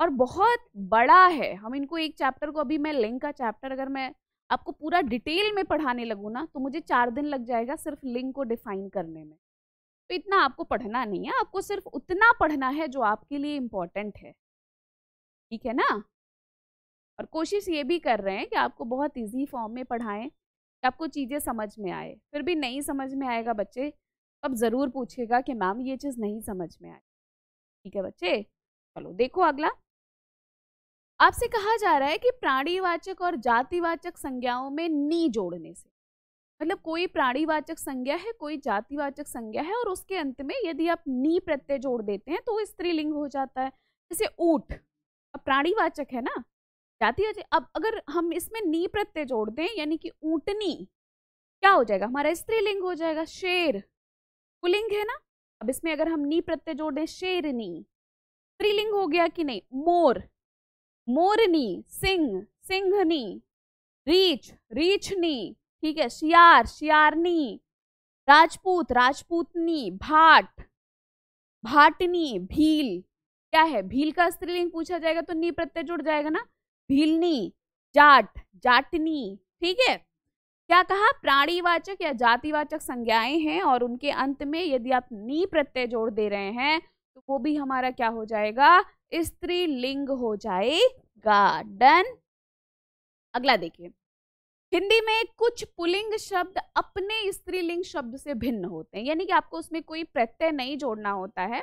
और बहुत बड़ा है हम इनको एक चैप्टर को अभी मैं लिंक का चैप्टर अगर मैं आपको पूरा डिटेल में पढ़ाने लगूँ ना तो मुझे चार दिन लग जाएगा सिर्फ लिंक को डिफाइन करने में तो इतना आपको पढ़ना नहीं है आपको सिर्फ उतना पढ़ना है जो आपके लिए इम्पोर्टेंट है ठीक है ना और कोशिश ये भी कर रहे हैं कि आपको बहुत इजी फॉर्म में पढ़ाएं आपको चीज़ें समझ में आए फिर भी नहीं समझ में आएगा बच्चे अब ज़रूर पूछेगा कि मैम ये चीज़ नहीं समझ में आई ठीक है बच्चे चलो देखो अगला आपसे कहा जा रहा है कि प्राणीवाचक और जातिवाचक संज्ञाओं में नी जोड़ने से मतलब कोई प्राणीवाचक संज्ञा है कोई जातिवाचक संज्ञा है और उसके अंत में यदि आप नी प्रत्यय जोड़ देते हैं तो स्त्रीलिंग हो जाता है जैसे ऊट अब प्राणीवाचक है ना जाती है अब अगर हम इसमें नी प्रत्यय जोड़ दें यानी कि ऊटनी क्या हो जाएगा हमारा स्त्रीलिंग हो जाएगा शेर पुलिंग है ना अब इसमें अगर हम नी प्रत्यय जोड़ दें शेरनी स्त्रीलिंग हो गया कि नहीं मोर मोरनी सिंह सिंहनी रीछ रीछनी ठीक है शियार शियारनी राजपूत राजपूतनी भाट भाटनी भील क्या है भील का स्त्रीलिंग पूछा जाएगा तो नी प्रत्यय जुड़ जाएगा ना भीलनी जाट जाटनी ठीक है क्या कहा प्राणीवाचक या जातिवाचक संज्ञाएं हैं और उनके अंत में यदि आप नी प्रत्यय जोड़ दे रहे हैं तो वो भी हमारा क्या हो जाएगा स्त्री लिंग हो जाएगा डन अगला देखिए हिंदी में कुछ पुलिंग शब्द अपने स्त्रीलिंग शब्द से भिन्न होते हैं यानी कि आपको उसमें कोई प्रत्यय नहीं जोड़ना होता है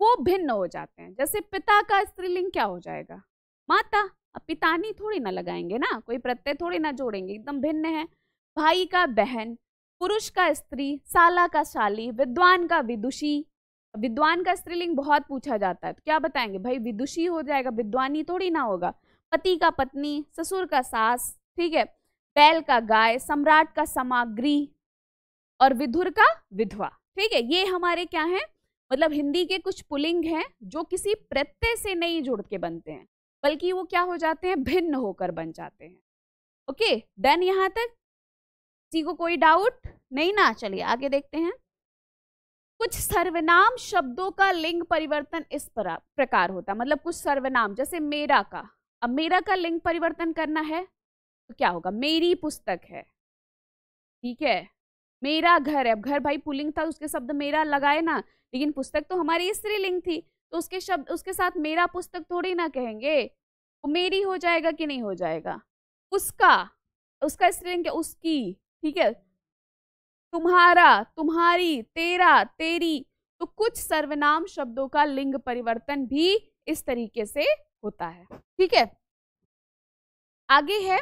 वो भिन्न हो जाते हैं जैसे पिता का स्त्रीलिंग क्या हो जाएगा माता अब पितानी थोड़ी ना लगाएंगे ना कोई प्रत्यय थोड़ी ना जोड़ेंगे एकदम भिन्न है भाई का बहन पुरुष का स्त्री साला का शाली विद्वान का विदुषी विद्वान का स्त्रीलिंग बहुत पूछा जाता है तो क्या बताएंगे भाई विदुषी हो जाएगा विद्वानी थोड़ी ना होगा पति का पत्नी ससुर का सास ठीक है बैल का गाय सम्राट का सामग्री और विधुर का विधवा ठीक है ये हमारे क्या है मतलब हिंदी के कुछ पुलिंग हैं जो किसी प्रत्यय से नहीं जुड़ के बनते हैं बल्कि वो क्या हो जाते हैं भिन्न होकर बन जाते हैं ओके डन यहाँ तक किसी को कोई डाउट नहीं ना चलिए आगे देखते हैं कुछ सर्वनाम शब्दों का लिंग परिवर्तन इस प्रकार होता मतलब कुछ सर्वनाम जैसे मेरा का अब मेरा का लिंग परिवर्तन करना है तो क्या होगा मेरी पुस्तक है ठीक है मेरा घर है अब घर भाई पुलिंग था उसके शब्द मेरा लगाए ना लेकिन पुस्तक तो हमारी स्त्रीलिंग थी तो उसके शब्द उसके साथ मेरा पुस्तक थोड़ी ना कहेंगे वो मेरी हो जाएगा कि नहीं हो जाएगा उसका उसका स्त्रीलिंग उसकी ठीक है तुम्हारा तुम्हारी तेरा तेरी तो कुछ सर्वनाम शब्दों का लिंग परिवर्तन भी इस तरीके से होता है ठीक है आगे है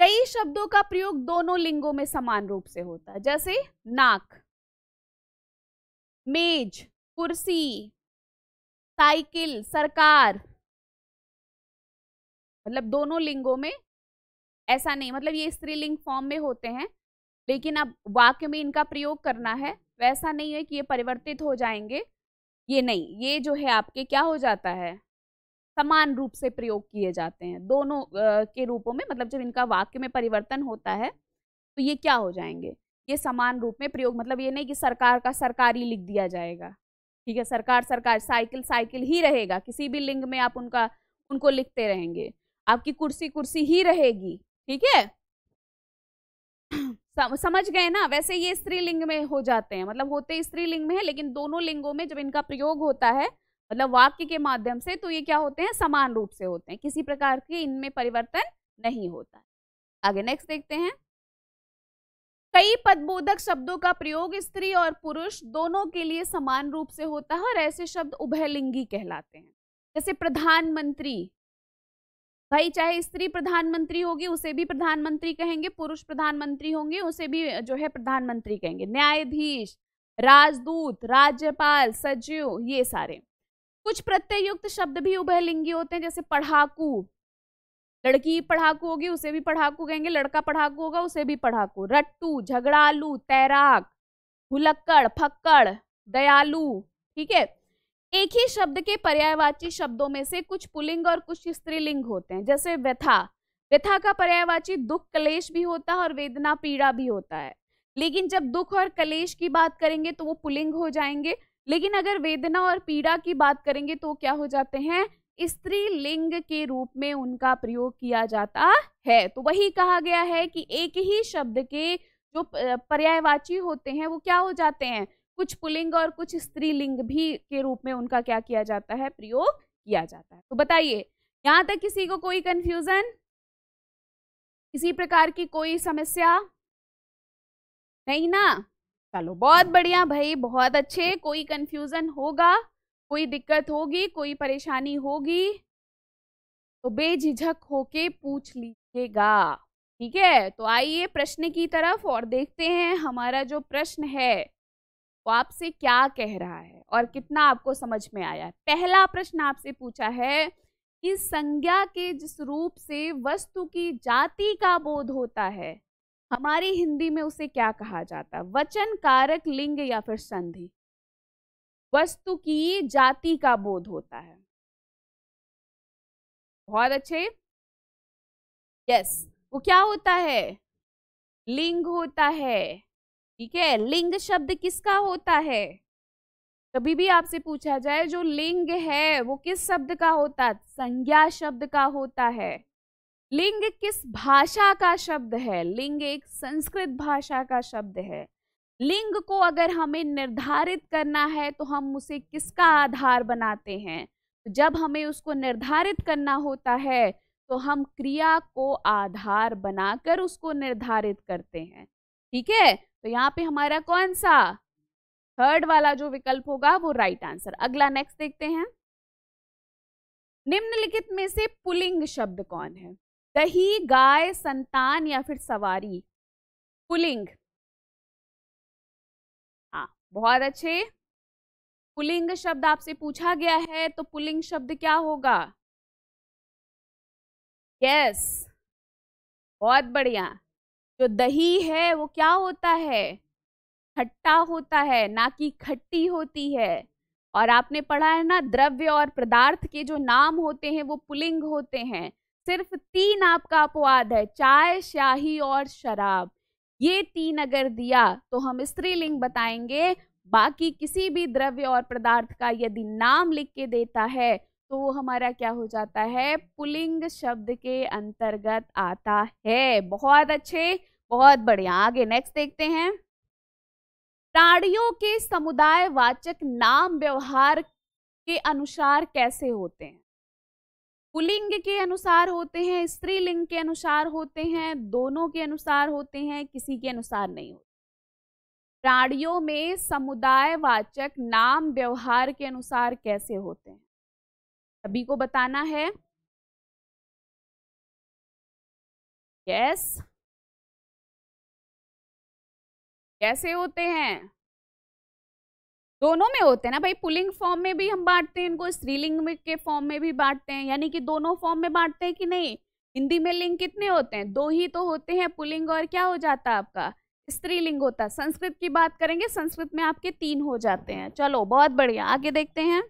कई शब्दों का प्रयोग दोनों लिंगों में समान रूप से होता है जैसे नाक मेज कुर्सी साइकिल सरकार मतलब दोनों लिंगों में ऐसा नहीं मतलब ये स्त्रीलिंग फॉर्म में होते हैं लेकिन अब वाक्य में इनका प्रयोग करना है वैसा नहीं है कि ये परिवर्तित हो जाएंगे ये नहीं ये जो है आपके क्या हो जाता है समान रूप से प्रयोग किए जाते हैं दोनों के रूपों में मतलब जब इनका वाक्य में परिवर्तन होता है तो ये क्या हो जाएंगे ये समान रूप में प्रयोग मतलब ये नहीं कि सरकार का सरकारी लिख दिया जाएगा ठीक है सरकार सरकार साइकिल साइकिल ही रहेगा किसी भी लिंग में आप उनका उनको लिखते रहेंगे आपकी कुर्सी कुर्सी ही रहेगी ठीक है समझ गए ना वैसे ये स्त्रीलिंग में हो जाते हैं मतलब होते स्त्रीलिंग में है लेकिन दोनों लिंगों में जब इनका प्रयोग होता है मतलब वाक्य के माध्यम से तो ये क्या होते हैं समान रूप से होते हैं किसी प्रकार के इनमें परिवर्तन नहीं होता आगे नेक्स्ट देखते हैं कई पदबोधक शब्दों का प्रयोग स्त्री और पुरुष दोनों के लिए समान रूप से होता है और ऐसे शब्द उभयलिंगी कहलाते हैं जैसे प्रधानमंत्री भाई चाहे स्त्री प्रधानमंत्री होगी उसे भी प्रधानमंत्री कहेंगे पुरुष प्रधानमंत्री होंगे उसे भी जो है प्रधानमंत्री कहेंगे न्यायाधीश राजदूत राज्यपाल सचिव ये सारे कुछ प्रत्ययुक्त शब्द भी उभयलिंगी होते हैं जैसे पढ़ाकू लड़की पढ़ाकू होगी उसे भी पढ़ाकू कहेंगे लड़का पढ़ाकू होगा उसे भी पढ़ाकू रट्टू झगड़ालू तैराक हुलक्कड़ फक्कड़ दयालु ठीक है एक ही शब्द के पर्यायवाची शब्दों में से कुछ पुलिंग और कुछ स्त्रीलिंग होते हैं जैसे व्यथा व्यथा का पर्यायवाची दुख कलेश भी होता है और वेदना पीड़ा भी होता है लेकिन जब दुख और कलेश की बात करेंगे तो वो पुलिंग हो जाएंगे लेकिन अगर वेदना और पीड़ा की बात करेंगे तो क्या हो जाते हैं स्त्री लिंग के रूप में उनका प्रयोग किया जाता है तो वही कहा गया है कि एक ही शब्द के जो पर्यायवाची होते हैं वो क्या हो जाते हैं कुछ पुलिंग और कुछ स्त्रीलिंग भी के रूप में उनका क्या किया जाता है प्रयोग किया जाता है तो बताइए यहां तक किसी को कोई कंफ्यूजन किसी प्रकार की कोई समस्या नहीं ना चलो बहुत बढ़िया भाई बहुत अच्छे कोई कंफ्यूजन होगा कोई दिक्कत होगी कोई परेशानी होगी तो बेझिझक होके पूछ लीजिएगा ठीक है तो आइए प्रश्न की तरफ और देखते हैं हमारा जो प्रश्न है वो आपसे क्या कह रहा है और कितना आपको समझ में आया पहला प्रश्न आपसे पूछा है कि संज्ञा के जिस रूप से वस्तु की जाति का बोध होता है हमारी हिंदी में उसे क्या कहा जाता है वचन कारक लिंग या फिर संधि वस्तु की जाति का बोध होता है बहुत अच्छे यस yes. वो क्या होता है लिंग होता है ठीक है लिंग शब्द किसका होता है कभी भी आपसे पूछा जाए जो लिंग है वो किस शब्द का होता संज्ञा शब्द का होता है लिंग किस भाषा का शब्द है लिंग एक संस्कृत भाषा का शब्द है लिंग को अगर हमें निर्धारित करना है तो हम उसे किसका आधार बनाते हैं तो जब हमें उसको निर्धारित करना होता है तो हम क्रिया को आधार बनाकर उसको निर्धारित करते हैं ठीक है तो यहाँ पे हमारा कौन सा थर्ड वाला जो विकल्प होगा वो राइट आंसर अगला नेक्स्ट देखते हैं निम्नलिखित में से पुलिंग शब्द कौन है दही गाय संतान या फिर सवारी पुलिंग बहुत अच्छे पुलिंग शब्द आपसे पूछा गया है तो पुलिंग शब्द क्या होगा यस yes. बहुत बढ़िया जो दही है वो क्या होता है खट्टा होता है ना कि खट्टी होती है और आपने पढ़ा है ना द्रव्य और पदार्थ के जो नाम होते हैं वो पुलिंग होते हैं सिर्फ तीन आपका अपवाद है चाय स्याही और शराब ये तीन अगर दिया तो हम स्त्रीलिंग बताएंगे बाकी किसी भी द्रव्य और पदार्थ का यदि नाम लिख के देता है तो वो हमारा क्या हो जाता है पुलिंग शब्द के अंतर्गत आता है बहुत अच्छे बहुत बढ़िया आगे नेक्स्ट देखते हैं प्राणियों के समुदाय वाचक नाम व्यवहार के अनुसार कैसे होते हैं पुलिंग के अनुसार होते हैं स्त्रीलिंग के अनुसार होते हैं दोनों के अनुसार होते हैं किसी के अनुसार नहीं होते प्राणियों में वाचक नाम व्यवहार के अनुसार कैसे होते हैं सभी को बताना है यस yes. कैसे होते हैं दोनों में होते हैं ना भाई पुलिंग फॉर्म में भी हम बांटते हैं इनको स्त्रीलिंग के फॉर्म में भी बांटते हैं यानी कि दोनों फॉर्म में बांटते हैं कि नहीं हिंदी में लिंग कितने होते हैं दो ही तो होते हैं पुलिंग और क्या हो जाता है आपका स्त्रीलिंग होता है संस्कृत की बात करेंगे संस्कृत में आपके तीन हो जाते हैं चलो बहुत बढ़िया आगे देखते हैं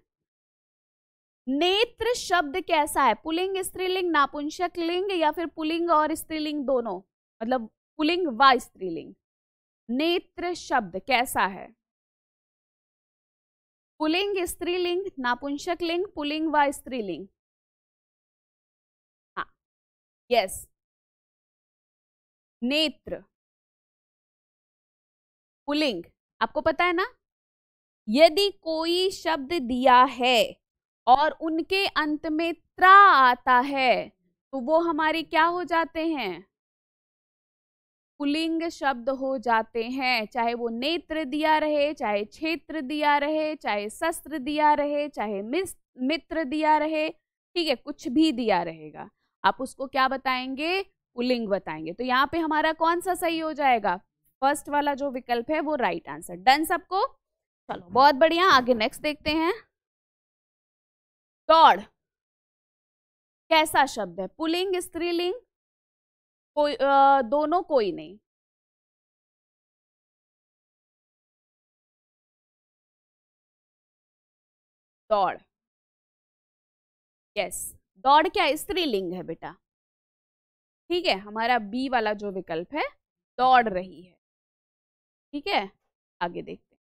नेत्र शब्द कैसा है पुलिंग स्त्रीलिंग नापुंसक लिंग या फिर पुलिंग और स्त्रीलिंग दोनों मतलब पुलिंग व स्त्रीलिंग नेत्र शब्द कैसा है पुलिंग स्त्रीलिंग नापुंसक लिंग पुलिंग व स्त्रीलिंग यस नेत्र पुलिंग आपको पता है ना यदि कोई शब्द दिया है और उनके अंत में त्रा आता है तो वो हमारे क्या हो जाते हैं पुलिंग शब्द हो जाते हैं चाहे वो नेत्र दिया रहे चाहे क्षेत्र दिया रहे चाहे शस्त्र दिया रहे चाहे मित्र दिया रहे ठीक है कुछ भी दिया रहेगा आप उसको क्या बताएंगे पुलिंग बताएंगे तो यहाँ पे हमारा कौन सा सही हो जाएगा फर्स्ट वाला जो विकल्प है वो राइट आंसर डन सबको चलो बहुत बढ़िया आगे नेक्स्ट देखते हैं दौड़ कैसा शब्द है पुलिंग स्त्रीलिंग कोई आ, दोनों कोई नहीं दौड़ यस yes. दौड़ क्या स्त्रीलिंग है बेटा ठीक है हमारा बी वाला जो विकल्प है दौड़ रही है ठीक है आगे देखते हैं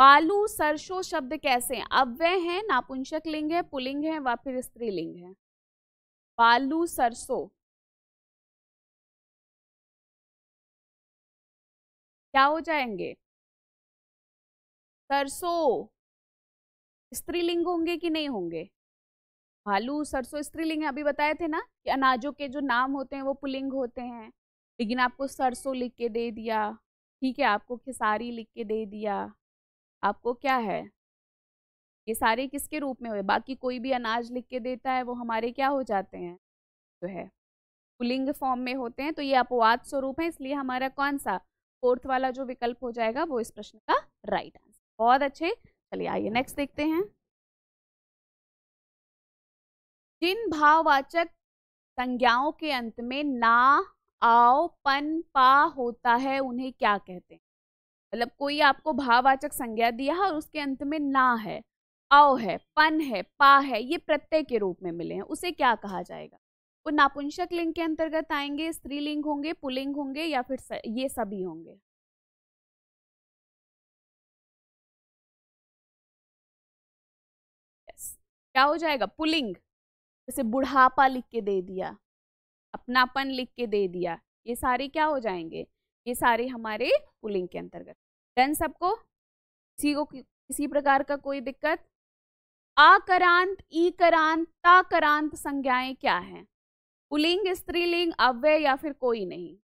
बालू सरसों शब्द कैसे अब वे हैं नापुंसक लिंग है पुलिंग है व फिर स्त्रीलिंग है बालू सरसों क्या हो जाएंगे सरसों स्त्रीलिंग होंगे कि नहीं होंगे भालू सरसों स्त्रीलिंग है अभी बताए थे ना कि अनाजों के जो नाम होते हैं वो पुलिंग होते हैं लेकिन आपको सरसों लिख के दे दिया ठीक है आपको खेसारी लिख के दे दिया आपको क्या है ये सारे किसके रूप में हुए बाकी कोई भी अनाज लिख के देता है वो हमारे क्या हो जाते हैं जो है पुलिंग फॉर्म में होते हैं तो ये अपवाद स्वरूप है इसलिए हमारा कौन सा फोर्थ वाला जो विकल्प हो जाएगा वो इस प्रश्न का राइट आंसर बहुत अच्छे चलिए आइए नेक्स्ट देखते हैं जिन भाववाचक संज्ञाओं के अंत में ना आओ पन पा होता है उन्हें क्या कहते हैं मतलब कोई आपको भाववाचक संज्ञा दिया है और उसके अंत में ना है औ है पन है पा है ये प्रत्यय के रूप में मिले हैं उसे क्या कहा जाएगा वो नापुंसक लिंग के अंतर्गत आएंगे स्त्रीलिंग होंगे पुलिंग होंगे या फिर स, ये सभी होंगे yes. क्या हो जाएगा पुलिंग जैसे बुढ़ापा लिख के दे दिया अपनापन लिख के दे दिया ये सारे क्या हो जाएंगे ये सारे हमारे पुलिंग के अंतर्गत डन सबको किसी को किसी प्रकार का कोई दिक्कत आकरांत करांत ताकरांत संज्ञाएं क्या हैं पुलिंग स्त्रीलिंग अव्यय या फिर कोई नहीं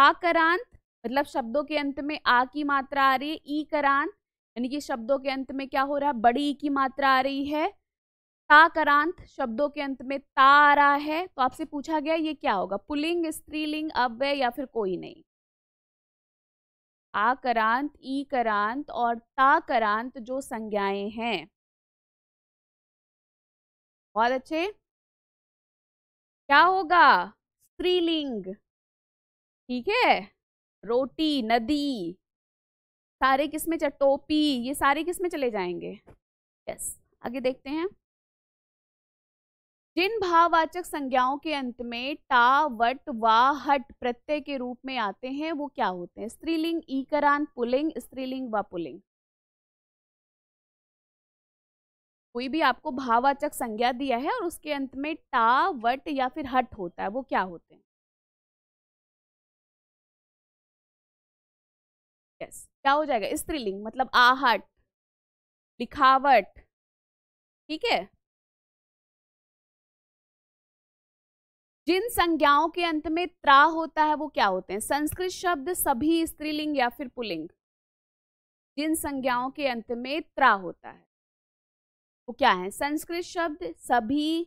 आकरांत मतलब शब्दों के अंत में आ की मात्रा आ रही है करांत यानी कि शब्दों के अंत में क्या हो रहा है बड़ी ई की मात्रा आ रही है ताकरांत शब्दों के अंत में ता आ रहा है तो आपसे पूछा गया ये क्या होगा पुलिंग स्त्रीलिंग अव्यय या फिर कोई नहीं आकरांत करांत और ताकरांत जो संज्ञाएं हैं बहुत अच्छे क्या होगा स्त्रीलिंग ठीक है रोटी नदी सारे किसमें चटोपी टोपी ये सारे किसमें चले जाएंगे यस आगे देखते हैं जिन भाववाचक संज्ञाओं के अंत में टा वट वा हट प्रत्यय के रूप में आते हैं वो क्या होते हैं स्त्रीलिंग ईकरान पुलिंग स्त्रीलिंग व पुलिंग कोई भी आपको भाववाचक संज्ञा दिया है और उसके अंत में टा वट या फिर हट होता है वो क्या होते हैं yes. क्या हो जाएगा स्त्रीलिंग मतलब आहट लिखावट ठीक है जिन संज्ञाओं के अंत में त्रा होता है वो क्या होते हैं संस्कृत शब्द सभी स्त्रीलिंग या फिर पुलिंग जिन संज्ञाओं के अंत में त्रा होता है वो क्या है संस्कृत शब्द सभी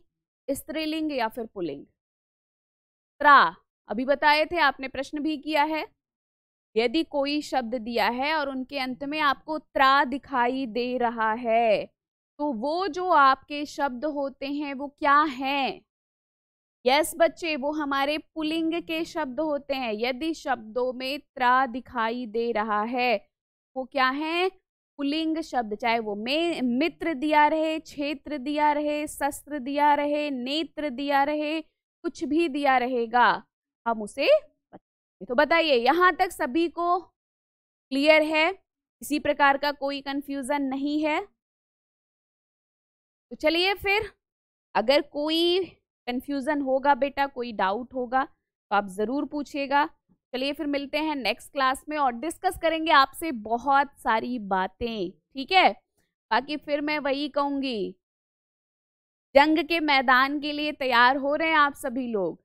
स्त्रीलिंग या फिर पुलिंग त्रा अभी बताए थे आपने प्रश्न भी किया है यदि कोई शब्द दिया है और उनके अंत में आपको त्रा दिखाई दे रहा है तो वो जो आपके शब्द होते हैं वो क्या हैं यस बच्चे वो हमारे पुलिंग के शब्द होते हैं यदि शब्दों में त्रा दिखाई दे रहा है वो क्या है पुलिंग शब्द चाहे वो मे मित्र दिया रहे क्षेत्र दिया रहे शस्त्र दिया रहे नेत्र दिया रहे कुछ भी दिया रहेगा हम उसे तो बताइए यहाँ तक सभी को क्लियर है किसी प्रकार का कोई कंफ्यूजन नहीं है तो चलिए फिर अगर कोई कंफ्यूजन होगा बेटा कोई डाउट होगा तो आप ज़रूर पूछिएगा चलिए फिर मिलते हैं नेक्स्ट क्लास में और डिस्कस करेंगे आपसे बहुत सारी बातें ठीक है बाकी फिर मैं वही कहूंगी जंग के मैदान के लिए तैयार हो रहे हैं आप सभी लोग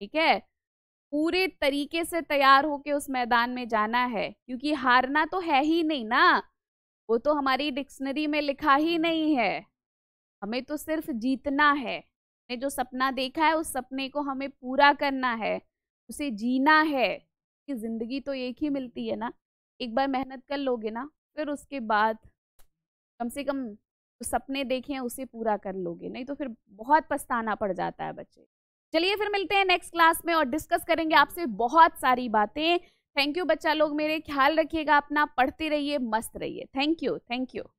ठीक है पूरे तरीके से तैयार होके उस मैदान में जाना है क्योंकि हारना तो है ही नहीं ना वो तो हमारी डिक्शनरी में लिखा ही नहीं है हमें तो सिर्फ जीतना है ने जो सपना देखा है उस सपने को हमें पूरा करना है उसे जीना है कि ज़िंदगी तो एक ही मिलती है ना एक बार मेहनत कर लोगे ना फिर उसके बाद कम से कम जो सपने देखे हैं उसे पूरा कर लोगे नहीं तो फिर बहुत पछताना पड़ जाता है बच्चे चलिए फिर मिलते हैं नेक्स्ट क्लास में और डिस्कस करेंगे आपसे बहुत सारी बातें थैंक यू बच्चा लोग मेरे ख्याल रखिएगा अपना पढ़ते रहिए मस्त रहिए थैंक यू थैंक यू